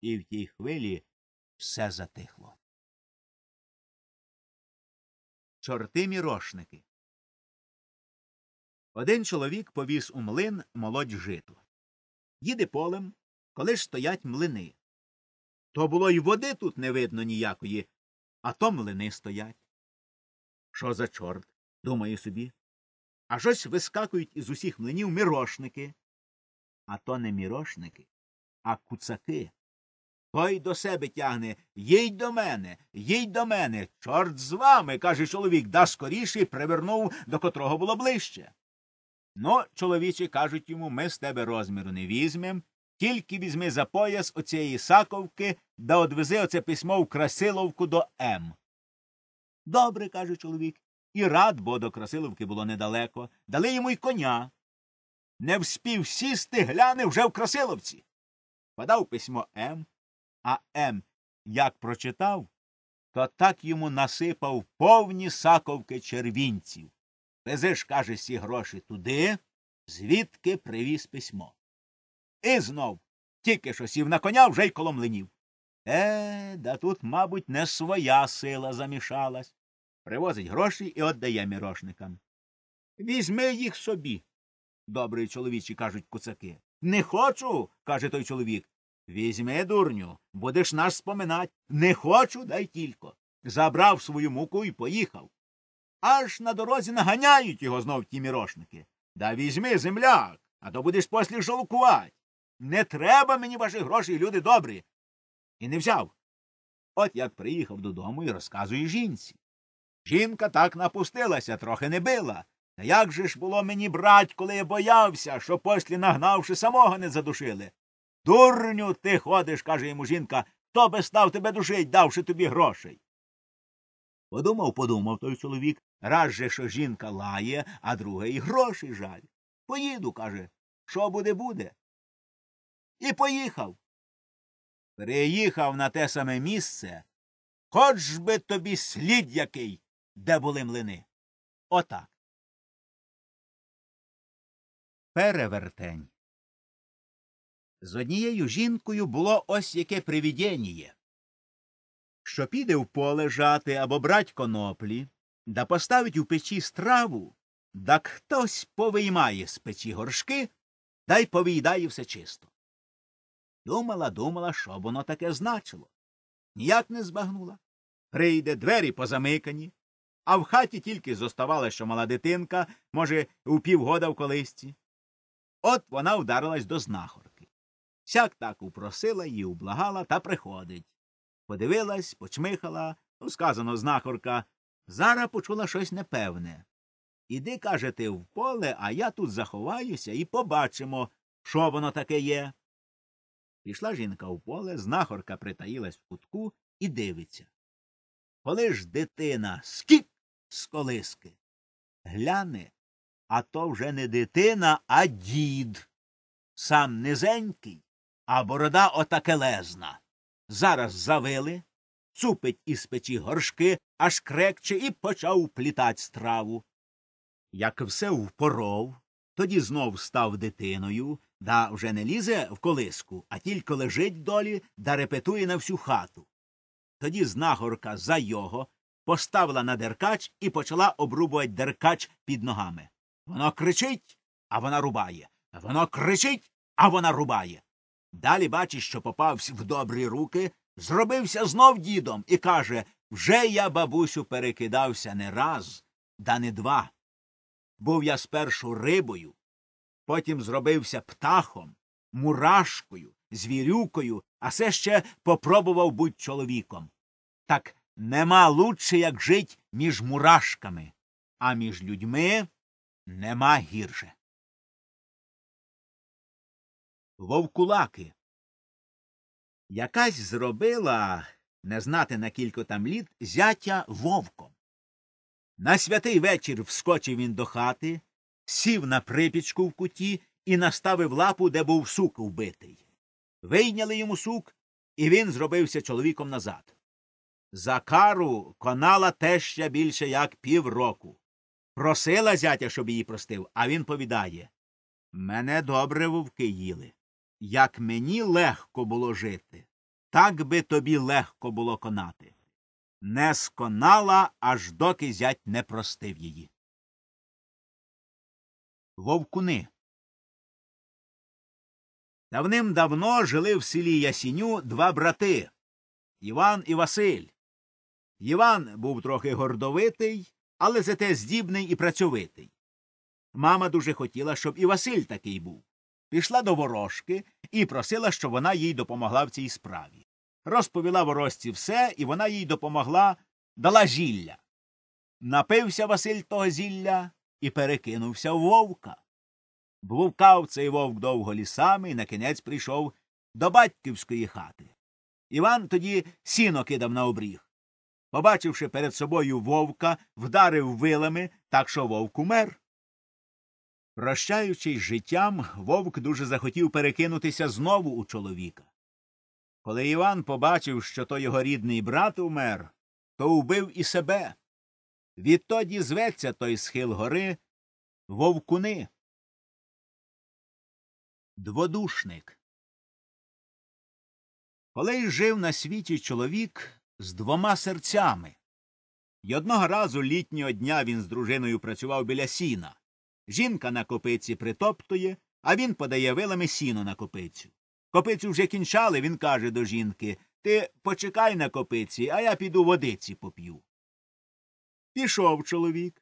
І в тій хвилі все затихло. Чорти мірошники. Один чоловік повіз у млин молодь жито. Їде полем, коли ж стоять млини. То було й води тут не видно ніякої, а то млини стоять. Що за чорт? думаю собі. А щось вискакують із усіх млинів мірошники. А то не мірошники, а куцаки. Той до себе тягне їдь до мене, їдь до мене. Чорт з вами. каже чоловік, да скоріше привернув, до котрого було ближче. Ну, чоловічі кажуть йому ми з тебе розміру не візьмем, тільки візьми за пояс оцієї саковки да одвези оце письмо в Красиловку до М. Добре, каже чоловік. І рад, бо до Красиловки було недалеко. Дали йому й коня. Не вспів сісти, гляне вже в Красиловці. Подав письмо М. А М як прочитав, то так йому насипав повні саковки червінців. Везеш, каже, сі гроші туди, звідки привіз письмо. І знов тільки що сів на коня вже й коло млинів. Е, да тут, мабуть, не своя сила замішалась. Привозить гроші і отдає мірошникам. Візьми їх собі. Добрий чоловічі, кажуть куцаки. Не хочу. каже той чоловік. Візьми, дурню, будеш нас споминать. Не хочу, дай тілько. Забрав свою муку і поїхав. Аж на дорозі наганяють його знов ті мірошники. Да візьми земляк, а то будеш послі жалкувати. Не треба мені ваші гроші, люди добрі. І не взяв. От як приїхав додому і розказую жінці. Жінка так напустилася, трохи не била. Та як же ж було мені брать, коли я боявся, що послі нагнавши, самого не задушили? Дурню ти ходиш, каже йому жінка, хто би став тебе душить, давши тобі грошей. Подумав, подумав той чоловік, раз же, що жінка лає, а друге і гроші жаль. Поїду, каже. Що буде, буде? і поїхав. Приїхав на те саме місце, хоч би тобі слід який, де були млини. Отак. Перевертень. З однією жінкою було ось яке привідєніє. Що піде в поле жати або брать коноплі, да поставить у печі страву, да хтось повиймає з печі горшки, да й повійдає все чисто. Думала, думала, що б воно таке значило. Ніяк не збагнула. Прийде двері позамикані, а в хаті тільки зоставала, що мала дитинка, може, у півгода в колисці. От вона вдарилась до знахорки. Сяк так упросила її ублагала та приходить. Подивилась, почмихала, ну, сказано, знахорка. Зара почула щось непевне. Іди, каже, ти в поле, а я тут заховаюся і побачимо, що воно таке є. Пішла жінка у поле, знахорка притаїлась в кутку і дивиться. Коли ж дитина скік з колиски. Гляне, а то вже не дитина, а дід. Сам низенький, а борода отакелезна. Зараз завили, цупить із печі горшки, аж крекче і почав плітать страву. Як все впоров, тоді знов став дитиною, да вже не лізе в колиску, а тільки лежить долі да репетує на всю хату. Тоді знагорка за його поставила на деркач і почала обрубувати деркач під ногами. Воно кричить, а вона рубає. Воно кричить, а вона рубає. Далі бачить, що попався в добрі руки, зробився знов дідом і каже Вже я, бабусю, перекидався не раз, да не два. Був я спершу рибою, потім зробився птахом, мурашкою, звірюкою, а все ще попробував бути чоловіком. Так нема лучше, як жить між мурашками, а між людьми нема гірше. Вовкулаки. Якась зробила не знати на кілько там літ зятя вовком. На святий вечір вскочив він до хати, сів на припічку в куті і наставив лапу, де був сук вбитий. Вийняли йому сук, і він зробився чоловіком назад. За кару конала теща більше як півроку. Просила зятя, щоб її простив, а він повідає Мене добре вовки їли. Як мені легко було жити, так би тобі легко було конати. Не сконала, аж доки зять не простив її. Вовкуни. Давним-давно жили в селі Ясіню два брати Іван і Василь. Іван був трохи гордовитий, але зате здібний і працьовитий. Мама дуже хотіла, щоб і Василь такий був. Пішла до ворожки і просила, щоб вона їй допомогла в цій справі. Розповіла ворожці все, і вона їй допомогла, дала зілля. Напився Василь того зілля і перекинувся в вовка. Блукав цей вовк довго лісами і на кінець прийшов до батьківської хати. Іван тоді сіно кидав на обріг. Побачивши перед собою вовка, вдарив вилами, так що вовк умер. Прощаючись життям, вовк дуже захотів перекинутися знову у чоловіка. Коли Іван побачив, що то його рідний брат умер, то вбив і себе. Відтоді зветься той схил гори Вовкуни. Дводушник. Колись жив на світі чоловік з двома серцями. І одного разу літнього дня він з дружиною працював біля сіна. Жінка на копиці притоптує, а він подає вилами сіно на копицю. Копицю вже кінчали, він каже до жінки Ти почекай на копиці, а я піду водиці поп'ю. Пішов чоловік,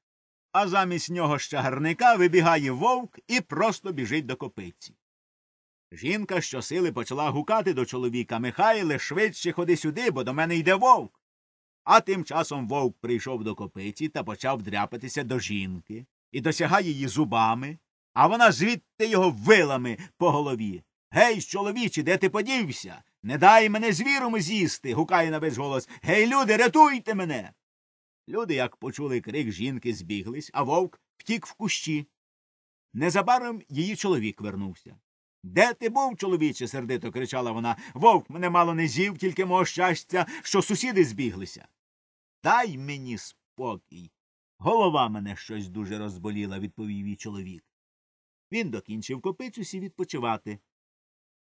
а замість нього щагарника вибігає вовк і просто біжить до копиці. Жінка щосили почала гукати до чоловіка Михайле, швидше ходи сюди, бо до мене йде вовк. А тим часом вовк прийшов до копиці та почав дряпатися до жінки і досягає її зубами, а вона звідти його вилами по голові. Гей, чоловічі, де ти подівся? Не дай мене звіром з'їсти. гукає на весь голос. Гей, люди, рятуйте мене. Люди, як почули крик жінки, збіглись, а вовк втік в кущі. Незабаром її чоловік вернувся. Де ти був, чоловіче? сердито кричала вона. Вовк мене мало не з'їв, тільки мого щастя, що сусіди збіглися. Дай мені спокій. Голова мене щось дуже розболіла, відповів її чоловік. Він докінчив копицю і відпочивати.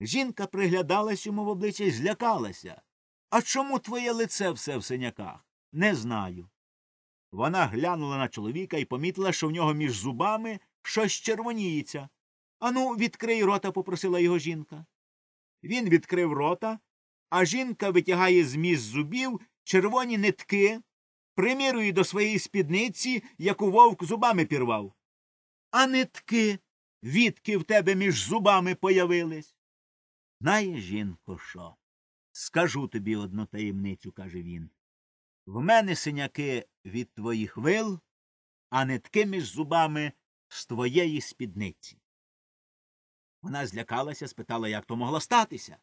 Жінка приглядалась йому в обличчя і злякалася. А чому твоє лице все в синяках? Не знаю. Вона глянула на чоловіка і помітила, що в нього між зубами щось червоніється. Ану, відкрий рота, попросила його жінка. Він відкрив рота, а жінка витягає з міст зубів червоні нитки, примірує до своєї спідниці, яку вовк зубами пірвав. А нитки відки в тебе між зубами появились? Знає жінко, що? Скажу тобі одну таємницю, каже він. В мене синяки від твоїх вил, а не нитки ж зубами з твоєї спідниці. Вона злякалася, спитала, як то могла статися.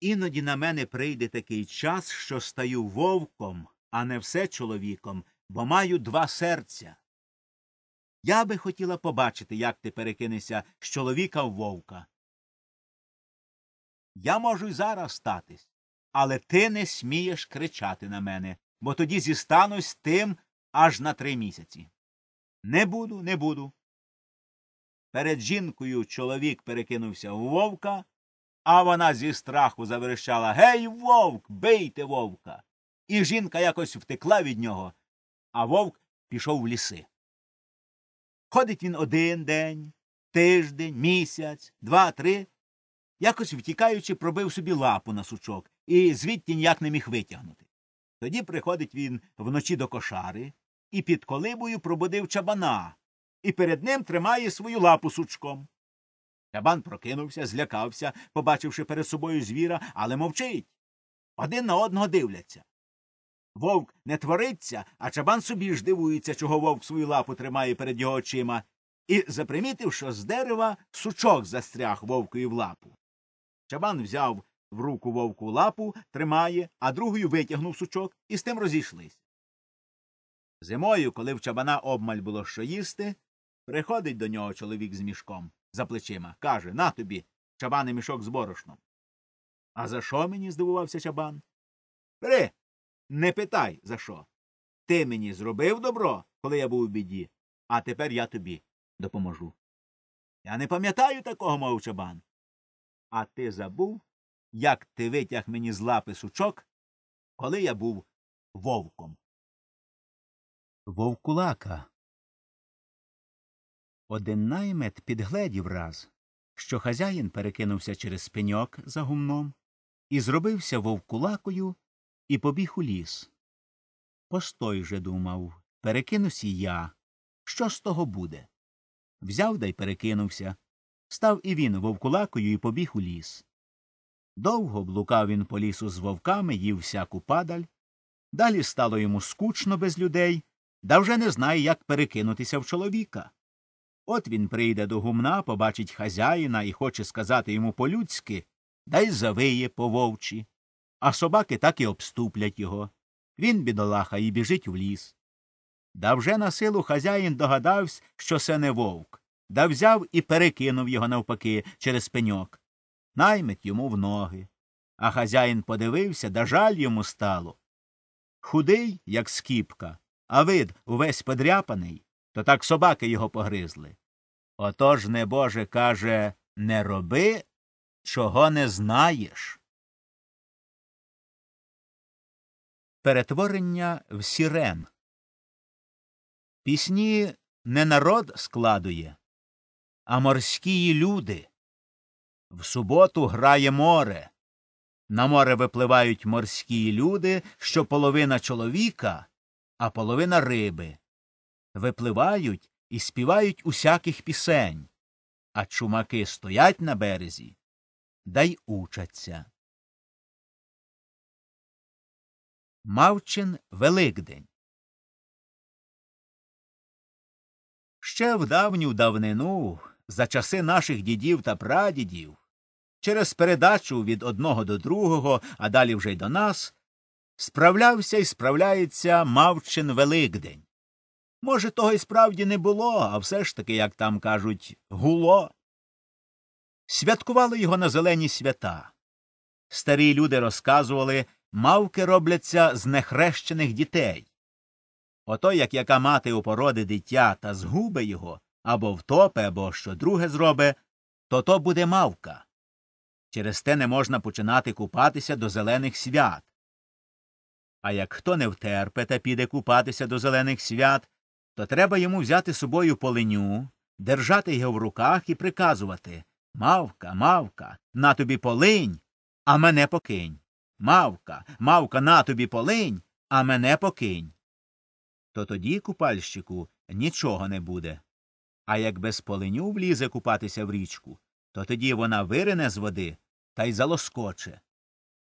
Іноді на мене прийде такий час, що стаю вовком, а не все чоловіком, бо маю два серця. Я би хотіла побачити, як ти перекинешся з чоловіка в вовка. Я можу й зараз статись але ти не смієш кричати на мене, бо тоді зістанусь тим аж на три місяці. Не буду, не буду. Перед жінкою чоловік перекинувся у вовка, а вона зі страху заверещала Гей, вовк, бийте вовка. І жінка якось втекла від нього, а вовк пішов в ліси. Ходить він один день, тиждень, місяць, два, три. Якось втікаючи, пробив собі лапу на сучок і звідти ніяк не міг витягнути. Тоді приходить він вночі до кошари і під колибою пробудив чабана, і перед ним тримає свою лапу сучком. Чабан прокинувся, злякався, побачивши перед собою звіра, але мовчить. Один на одного дивляться. Вовк не твориться, а чабан собі ж дивується, чого вовк свою лапу тримає перед його очима, і запримітив, що з дерева сучок застряг вовкою в лапу. Чабан взяв в руку вовку лапу тримає, а другою витягнув сучок і з тим розійшлись. Зимою, коли в чабана обмаль було що їсти, приходить до нього чоловік з мішком за плечима. Каже На тобі, чабани мішок з борошном. А за що мені? здивувався чабан. Бери, не питай, за що. Ти мені зробив добро, коли я був у біді, а тепер я тобі допоможу. Я не пам'ятаю такого, мов чабан. А ти забув, як ти витяг мені з лапи сучок, коли я був вовком. Вовкулака. Один наймет підгледів раз, що хазяїн перекинувся через пеньок за гумном і зробився вовкулакою і побіг у ліс. Постой же думав перекинусь і я. Що з того буде? Взяв да й перекинувся. Став і він вовкулакою і побіг у ліс. Довго блукав він по лісу з вовками, їв всяку падаль. Далі стало йому скучно без людей, да вже не знає, як перекинутися в чоловіка. От він прийде до гумна, побачить хазяїна і хоче сказати йому по-людськи да й завиє по вовчі. А собаки так і обступлять його. Він, бідолаха, і біжить в ліс. Да вже на силу хазяїн догадався, що це не вовк, да взяв і перекинув його навпаки через пеньок. Наймить йому в ноги. А хазяїн подивився, да жаль йому стало. Худий, як скіпка, а вид увесь подряпаний, то так собаки його погризли. Отож, небоже, каже не роби, чого не знаєш. Перетворення в сірен. Пісні не народ складує, а морські люди. В суботу грає море. На море випливають морські люди, що половина чоловіка, а половина риби. Випливають і співають усяких пісень. А чумаки стоять на березі да й учаться. Мавчин Великдень. Ще в давню давнину, за часи наших дідів та прадідів, через передачу від одного до другого, а далі вже й до нас, справлявся і справляється Мавчин Великдень. Може, того й справді не було, а все ж таки, як там кажуть, гуло. Святкували його на зелені свята. Старі люди розказували, мавки робляться з нехрещених дітей. Ото як яка мати у породи дитя та згубе його або втопе, або що друге зробе, то то буде мавка. Через те не можна починати купатися до зелених свят. А як хто не втерпе та піде купатися до зелених свят, то треба йому взяти з собою поленю, держати його в руках і приказувати Мавка, мавка, на тобі полинь, а мене покинь. Мавка, мавка, на тобі полинь, а мене покинь. То тоді, купальщику, нічого не буде. А як без полиню влізе купатися в річку, то тоді вона вирине з води та й залоскоче.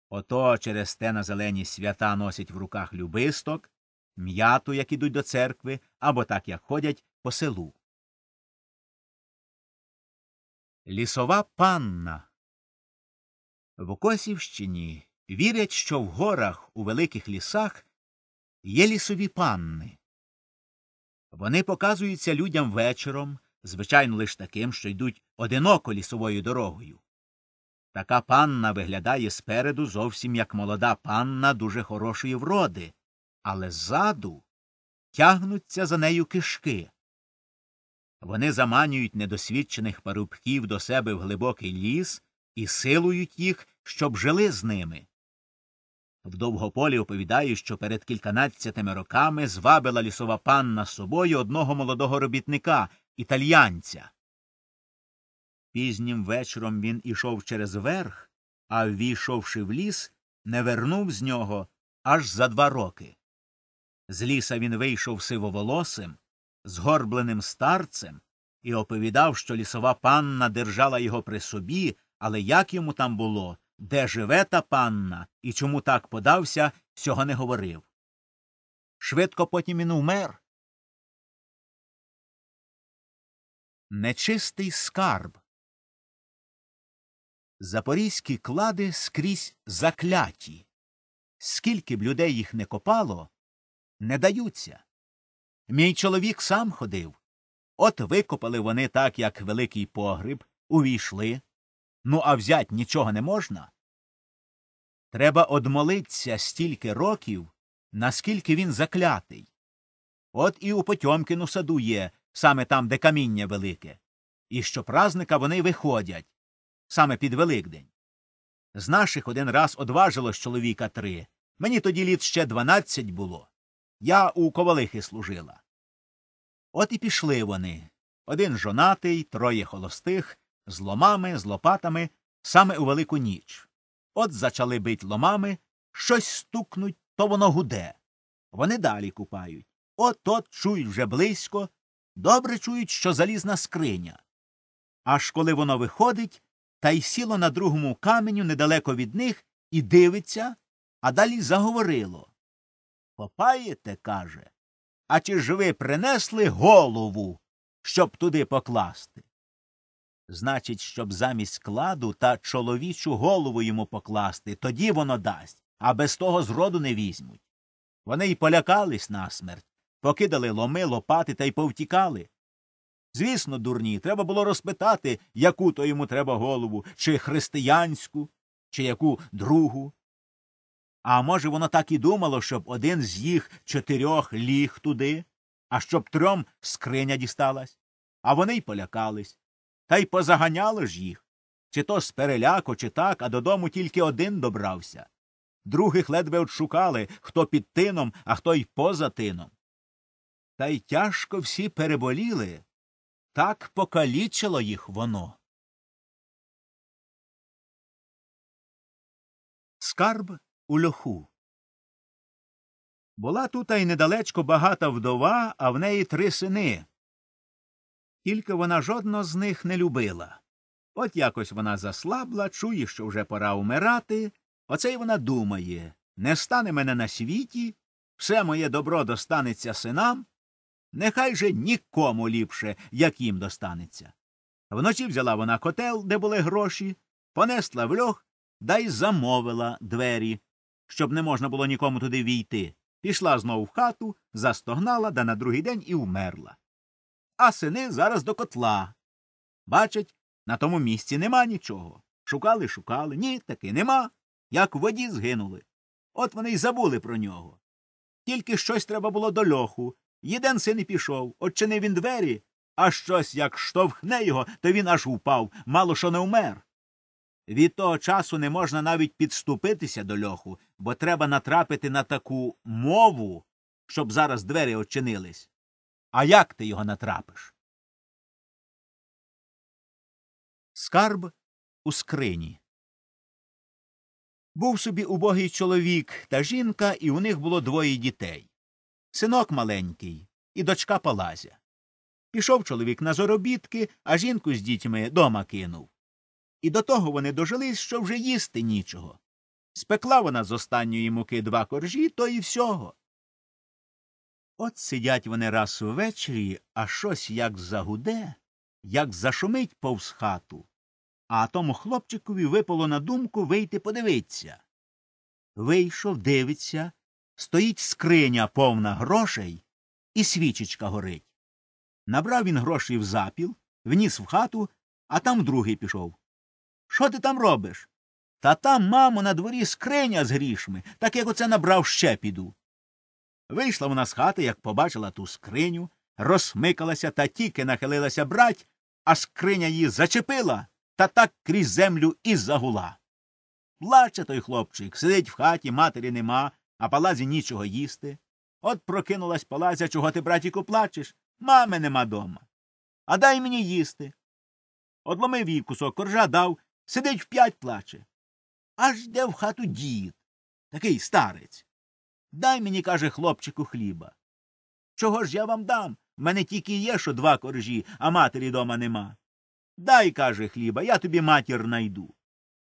Ото через те на зелені свята носять в руках любисток, м'яту, як ідуть до церкви, або так, як ходять по селу. Лісова панна. В Окосівщині вірять, що в горах у великих лісах є лісові панни. Вони показуються людям вечором, звичайно, лише таким, що йдуть одиноко лісовою дорогою. Така панна виглядає спереду зовсім як молода панна дуже хорошої вроди, але ззаду тягнуться за нею кишки. Вони заманюють недосвідчених парубків до себе в глибокий ліс і силують їх, щоб жили з ними. В довгополі оповідаю, що перед кільканадцятими роками звабила лісова панна з собою одного молодого робітника, італьянця. Пізнім вечором він ішов через верх, а ввійшовши в ліс, не вернув з нього аж за два роки. З ліса він вийшов сивоволосим, згорбленим старцем, і оповідав, що лісова панна держала його при собі, але як йому там було, де живе та панна і чому так подався, цього не говорив. Швидко потім він умер, Нечистий скарб. Запорізькі клади скрізь закляті. Скільки б людей їх не копало, не даються. Мій чоловік сам ходив. От викопали вони так, як великий погріб, увійшли. Ну, а взять нічого не можна. Треба одмолитися стільки років, наскільки він заклятий. От і у Потьомкину саду є саме там, де каміння велике, і що празника вони виходять саме під Великдень. З наших один раз одважилось чоловіка три. Мені тоді літ ще дванадцять було. Я у ковалихи служила. От і пішли вони один жонатий, троє холостих, з ломами, з лопатами, саме у велику ніч. От зачали бить ломами, щось стукнуть, то воно гуде. Вони далі купають. От от чують вже близько, добре чують, що залізна скриня. Аж коли воно виходить, та й сіло на другому каменю недалеко від них і дивиться, а далі заговорило. Попаєте, каже. А чи ж ви принесли голову, щоб туди покласти? Значить, щоб замість кладу та чоловічу голову йому покласти, тоді воно дасть, а без того зроду не візьмуть. Вони й полякались насмерть, покидали ломи, лопати та й повтікали. Звісно, дурні, треба було розпитати, яку то йому треба голову, чи християнську, чи яку другу. А може, воно так і думало, щоб один з їх чотирьох ліг туди, а щоб трьом скриня дісталась, а вони й полякались. Та й позаганяло ж їх. Чи то з переляку, чи так, а додому тільки один добрався. Других ледве отшукали, хто під тином, а хто й поза тином та й тяжко всі переболіли, так покалічило їх воно. Скарб у льоху. Була тута й недалечко багата вдова, а в неї три сини. Тільки вона жодного з них не любила. От якось вона заслабла, чує, що вже пора умирати. Оце й вона думає не стане мене на світі, все моє добро достанеться синам, Нехай же нікому ліпше, як їм достанеться. Вночі взяла вона котел, де були гроші, понесла в льох да й замовила двері, щоб не можна було нікому туди війти. Пішла знову в хату, застогнала да на другий день і вмерла. А сини зараз до котла. Бачать, на тому місці нема нічого. Шукали, шукали. Ні, таки нема. Як в воді згинули. От вони й забули про нього. Тільки щось треба було до льоху Єден син і пішов, очинив він двері, а щось як штовхне його, то він аж упав, мало що не вмер. Від того часу не можна навіть підступитися до льоху, бо треба натрапити на таку мову, щоб зараз двері очинились. А як ти його натрапиш? Скарб у скрині. Був собі убогий чоловік та жінка, і у них було двоє дітей синок маленький і дочка Палазя. Пішов чоловік на заробітки, а жінку з дітьми дома кинув. І до того вони дожились, що вже їсти нічого. Спекла вона з останньої муки два коржі, то і всього. От сидять вони раз увечері, а щось як загуде, як зашумить повз хату. А тому хлопчикові випало на думку вийти подивитися. Вийшов, дивиться, Стоїть скриня повна грошей, і свічечка горить. Набрав він грошей в запіл, вніс в хату, а там другий пішов. Що ти там робиш? Та там, мамо, на дворі скриня з грішми, так як оце набрав ще піду. Вийшла вона з хати, як побачила ту скриню, розсмикалася та тільки нахилилася брать, а скриня її зачепила та так крізь землю і загула. Плаче той хлопчик, сидить в хаті, матері нема а палазі нічого їсти. От прокинулась палазя, чого ти, братіку, плачеш? Мами нема дома. А дай мені їсти. Одломив їй кусок коржа, дав, сидить вп'ять плаче. Аж де в хату дід. Такий старець. Дай мені, каже, хлопчику, хліба. Чого ж я вам дам? В мене тільки є, що два коржі, а матері дома нема. Дай, каже, хліба, я тобі матір найду.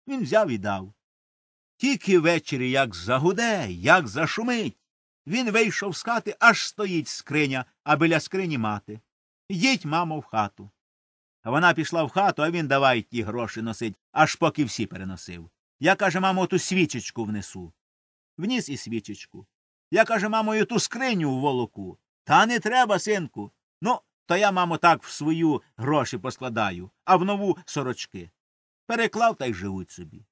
Він взяв і дав. Тільки ввечері як загуде, як зашумить. Він вийшов з хати, аж стоїть скриня, а біля скрині мати. Їдь, мамо, в хату. А вона пішла в хату, а він давай ті гроші носить, аж поки всі переносив. Я, каже, мамо, ту свічечку внесу. Вніс і свічечку. Я, каже, мамою, ту скриню в волоку. Та не треба, синку. Ну, то я, мамо, так в свою гроші поскладаю, а в нову сорочки. Переклав та й живуть собі.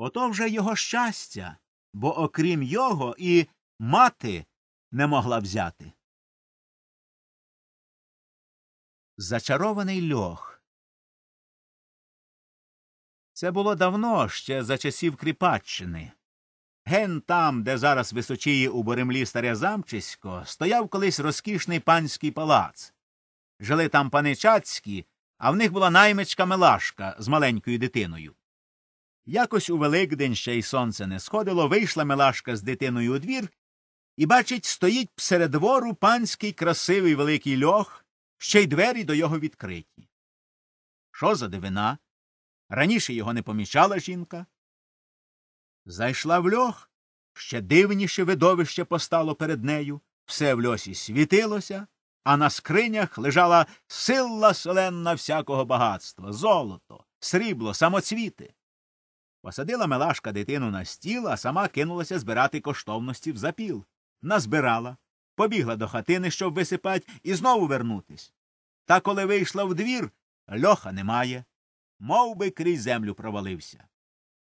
Ото вже його щастя, бо окрім його і мати не могла взяти. Зачарований льох. Це було давно ще за часів Кріпаччини. Ген там, де зараз височіє у Боремлі старе замчисько, стояв колись розкішний панський палац. Жили там паничацькі, а в них була наймичка Мелашка з маленькою дитиною. Якось у Великдень ще й сонце не сходило, вийшла Милашка з дитиною у двір і, бачить, стоїть серед двору панський красивий великий льох, ще й двері до його відкриті. Що за дивина? Раніше його не помічала жінка. Зайшла в льох, ще дивніше видовище постало перед нею, все в льосі світилося, а на скринях лежала сила селенна всякого багатства, золото, срібло, самоцвіти. Посадила Мелашка дитину на стіл, а сама кинулася збирати коштовності в запіл. Назбирала, побігла до хатини, щоб висипать, і знову вернутись. Та коли вийшла в двір, льоха немає, Мов би крізь землю провалився.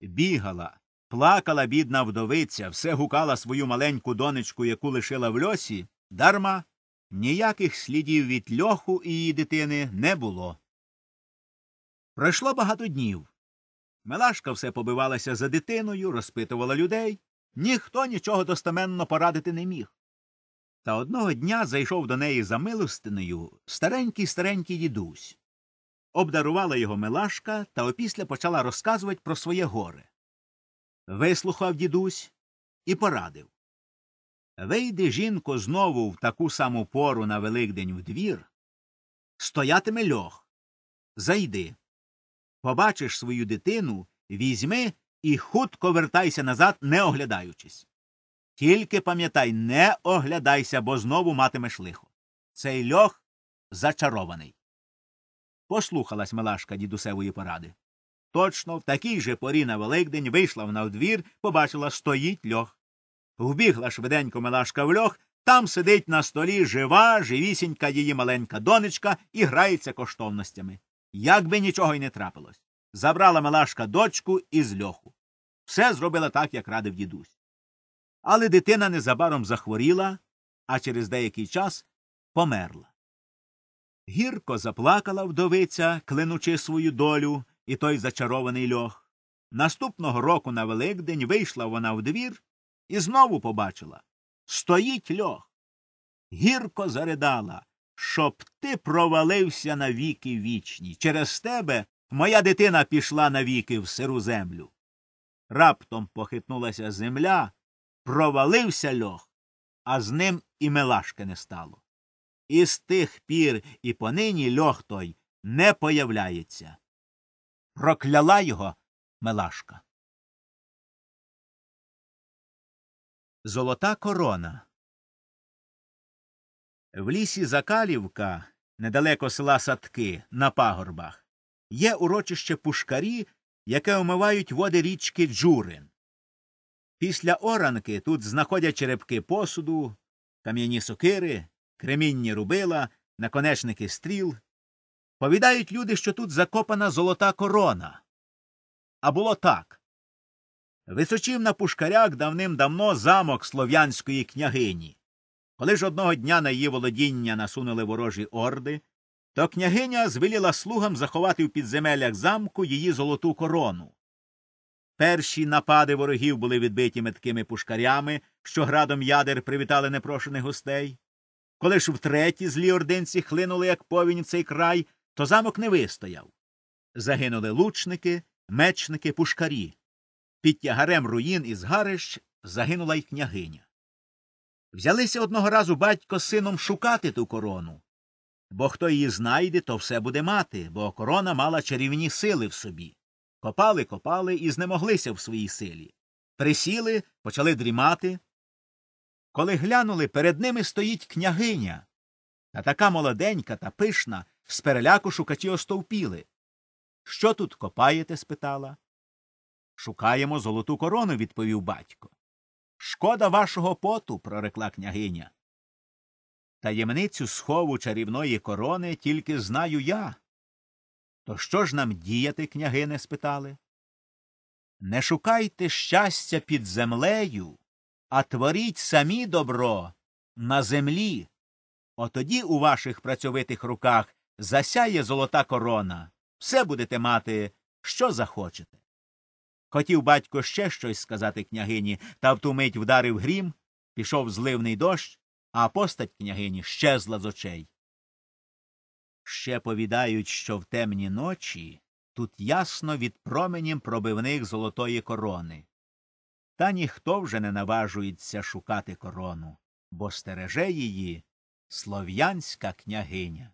Бігала, плакала бідна вдовиця, все гукала свою маленьку донечку, яку лишила в льосі, дарма ніяких слідів від льоху і її дитини не було. Пройшло багато днів. Мелашка все побивалася за дитиною, розпитувала людей. Ніхто нічого достеменно порадити не міг. Та одного дня зайшов до неї за милостинею старенький старенький дідусь. Обдарувала його Мелашка та опісля почала розказувати про своє горе. Вислухав дідусь і порадив Вийди жінко знову в таку саму пору на Великдень в двір, стоятиме льох. Зайди. Побачиш свою дитину, візьми і хутко вертайся назад, не оглядаючись. Тільки пам'ятай, не оглядайся, бо знову матимеш лихо. Цей льох зачарований. Послухалась Малашка дідусевої поради. Точно в такій же порі на Великдень вийшла вона в двір, побачила стоїть льох. Вбігла швиденько Малашка в льох, там сидить на столі жива, живісінька її маленька донечка і грається коштовностями. Якби нічого й не трапилось. Забрала Мелашка дочку і з льоху. Все зробила так, як радив дідусь. Але дитина незабаром захворіла, а через деякий час померла. Гірко заплакала вдовиця, клинучи свою долю, і той зачарований льох. Наступного року на Великдень вийшла вона в двір і знову побачила Стоїть льох. Гірко заридала щоб ти провалився на віки вічні. Через тебе моя дитина пішла навіки в сиру землю. Раптом похитнулася земля, провалився льох, а з ним і мелашки не стало. І з тих пір і понині льох той не появляється. Прокляла його Мелашка. Золота корона. В лісі Закалівка, недалеко села Садки, на пагорбах, є урочище пушкарі, яке омивають води річки Джурин. Після оранки тут знаходять черепки посуду, кам'яні сокири, кремінні рубила, наконечники стріл. Повідають люди, що тут закопана золота корона. А було так. Височив на пушкарях давним-давно замок слов'янської княгині. Коли ж одного дня на її володіння насунули ворожі орди, то княгиня звеліла слугам заховати в підземеллях замку її золоту корону. Перші напади ворогів були відбиті меткими пушкарями, що градом ядер привітали непрошених гостей. Коли ж втретє злі ординці хлинули, як повінь в цей край, то замок не вистояв. Загинули лучники, мечники, пушкарі. Під тягарем руїн і згарищ загинула й княгиня. Взялися одного разу батько з сином шукати ту корону. Бо хто її знайде, то все буде мати, бо корона мала чарівні сили в собі. Копали, копали і знемоглися в своїй силі. Присіли, почали дрімати. Коли глянули, перед ними стоїть княгиня. Та така молоденька та пишна, з переляку шукачі остовпіли. Що тут копаєте? спитала. Шукаємо золоту корону, відповів батько. Шкода вашого поту, прорекла княгиня. Таємницю схову чарівної корони тільки знаю я. То що ж нам діяти, княгине? спитали. Не шукайте щастя під землею, а творіть самі добро на землі. Отоді у ваших працьовитих руках засяє золота корона. Все будете мати, що захочете. Хотів батько ще щось сказати княгині, та в ту мить вдарив грім, пішов зливний дощ, а постать княгині щезла з очей. Ще повідають, що в темні ночі тут ясно від променів пробивних золотої корони. Та ніхто вже не наважується шукати корону, бо стереже її слов'янська княгиня.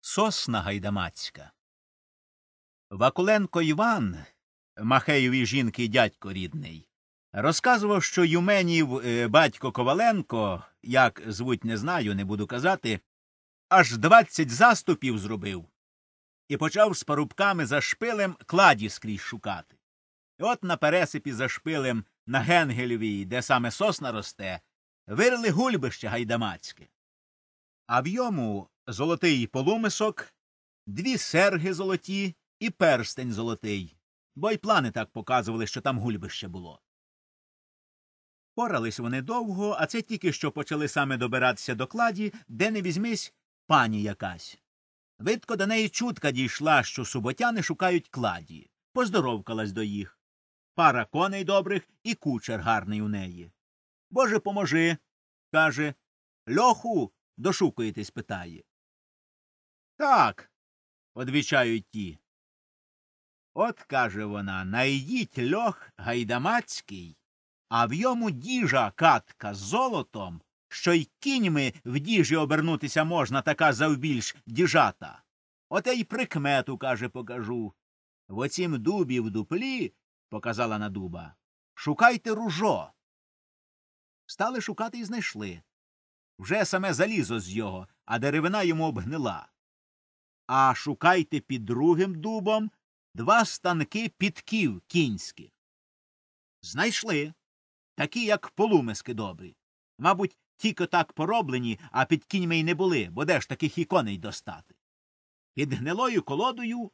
Сосна гайдамацька Вакуленко Іван, Махеєві жінки дядько рідний, розказував, що Юменів е, батько Коваленко, як звуть не знаю, не буду казати, аж двадцять заступів зробив і почав з парубками за шпилем кладі скрізь шукати. І От на пересипі за шпилем на Генгельвій, де саме сосна росте, вирили гульбище гайдамацьке. А в йому золотий полумисок, дві серги золоті і перстень золотий, бо й плани так показували, що там гульбище було. Порались вони довго, а це тільки що почали саме добиратися до кладі, де не візьмись пані якась. Видко до неї чутка дійшла, що суботяни шукають кладі, поздоровкалась до їх. Пара коней добрих і кучер гарний у неї. Боже поможи. каже. Льоху дошукуєтесь, питає. Так, одвічають ті. От каже вона найдіть льох гайдамацький, а в йому діжа катка з золотом, що й кіньми в діжі обернутися можна така завбільш діжата. Оте й прикмету, каже, покажу. В оцім дубі в дуплі, показала на дуба, шукайте ружо. Стали шукати і знайшли. Вже саме залізо з його, а деревина йому обгнила. А шукайте під другим дубом два станки підків кінських. Знайшли такі, як полумиски добрі. Мабуть, тільки так пороблені, а під кіньми й не були, бо де ж таких і коней достати. Під гнилою колодою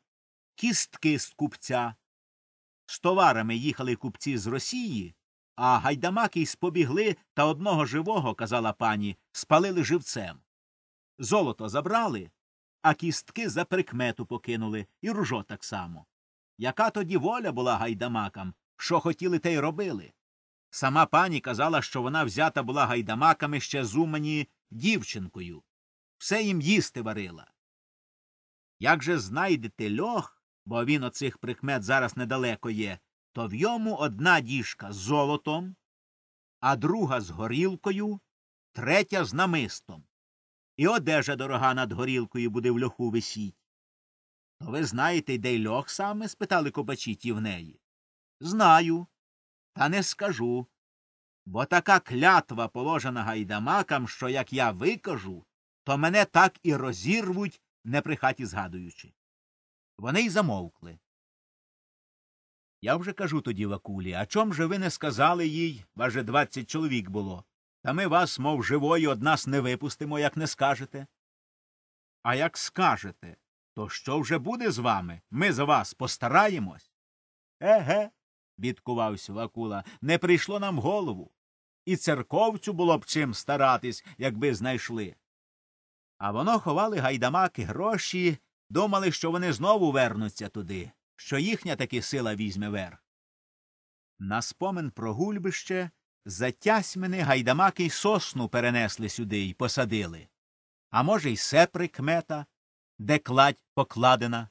кістки з купця. З товарами їхали купці з Росії, а гайдамаки й спобігли та одного живого, казала пані, спалили живцем. Золото забрали, а кістки за прикмету покинули, і ружо так само. Яка тоді воля була гайдамакам, що хотіли, те й робили? Сама пані казала, що вона взята була гайдамаками ще з Умані дівчинкою, все їм їсти варила. Як же знайдете льох, бо він оцих прикмет зараз недалеко є, то в йому одна діжка з золотом, а друга з горілкою, третя з намистом і одежа дорога над горілкою буде в льоху висіть. То ви знаєте, де й льох саме? спитали кобачі ті в неї. Знаю, та не скажу. Бо така клятва положена гайдамакам, що як я викажу, то мене так і розірвуть, не при хаті згадуючи. Вони й замовкли. Я вже кажу тоді Вакулі, а чом же ви не сказали їй, баже двадцять чоловік було, та ми вас, мов живої, од нас не випустимо, як не скажете. А як скажете, то що вже буде з вами? Ми за вас постараємось. Еге. бідкувався Вакула, не прийшло нам голову. І церковцю було б чим старатись, якби знайшли. А воно ховали гайдамаки гроші, думали, що вони знову вернуться туди, що їхня таки сила візьме верх. На спомин про гульбище за тясьмини гайдамаки й сосну перенесли сюди й посадили. А може, й се прикмета, де кладь покладена.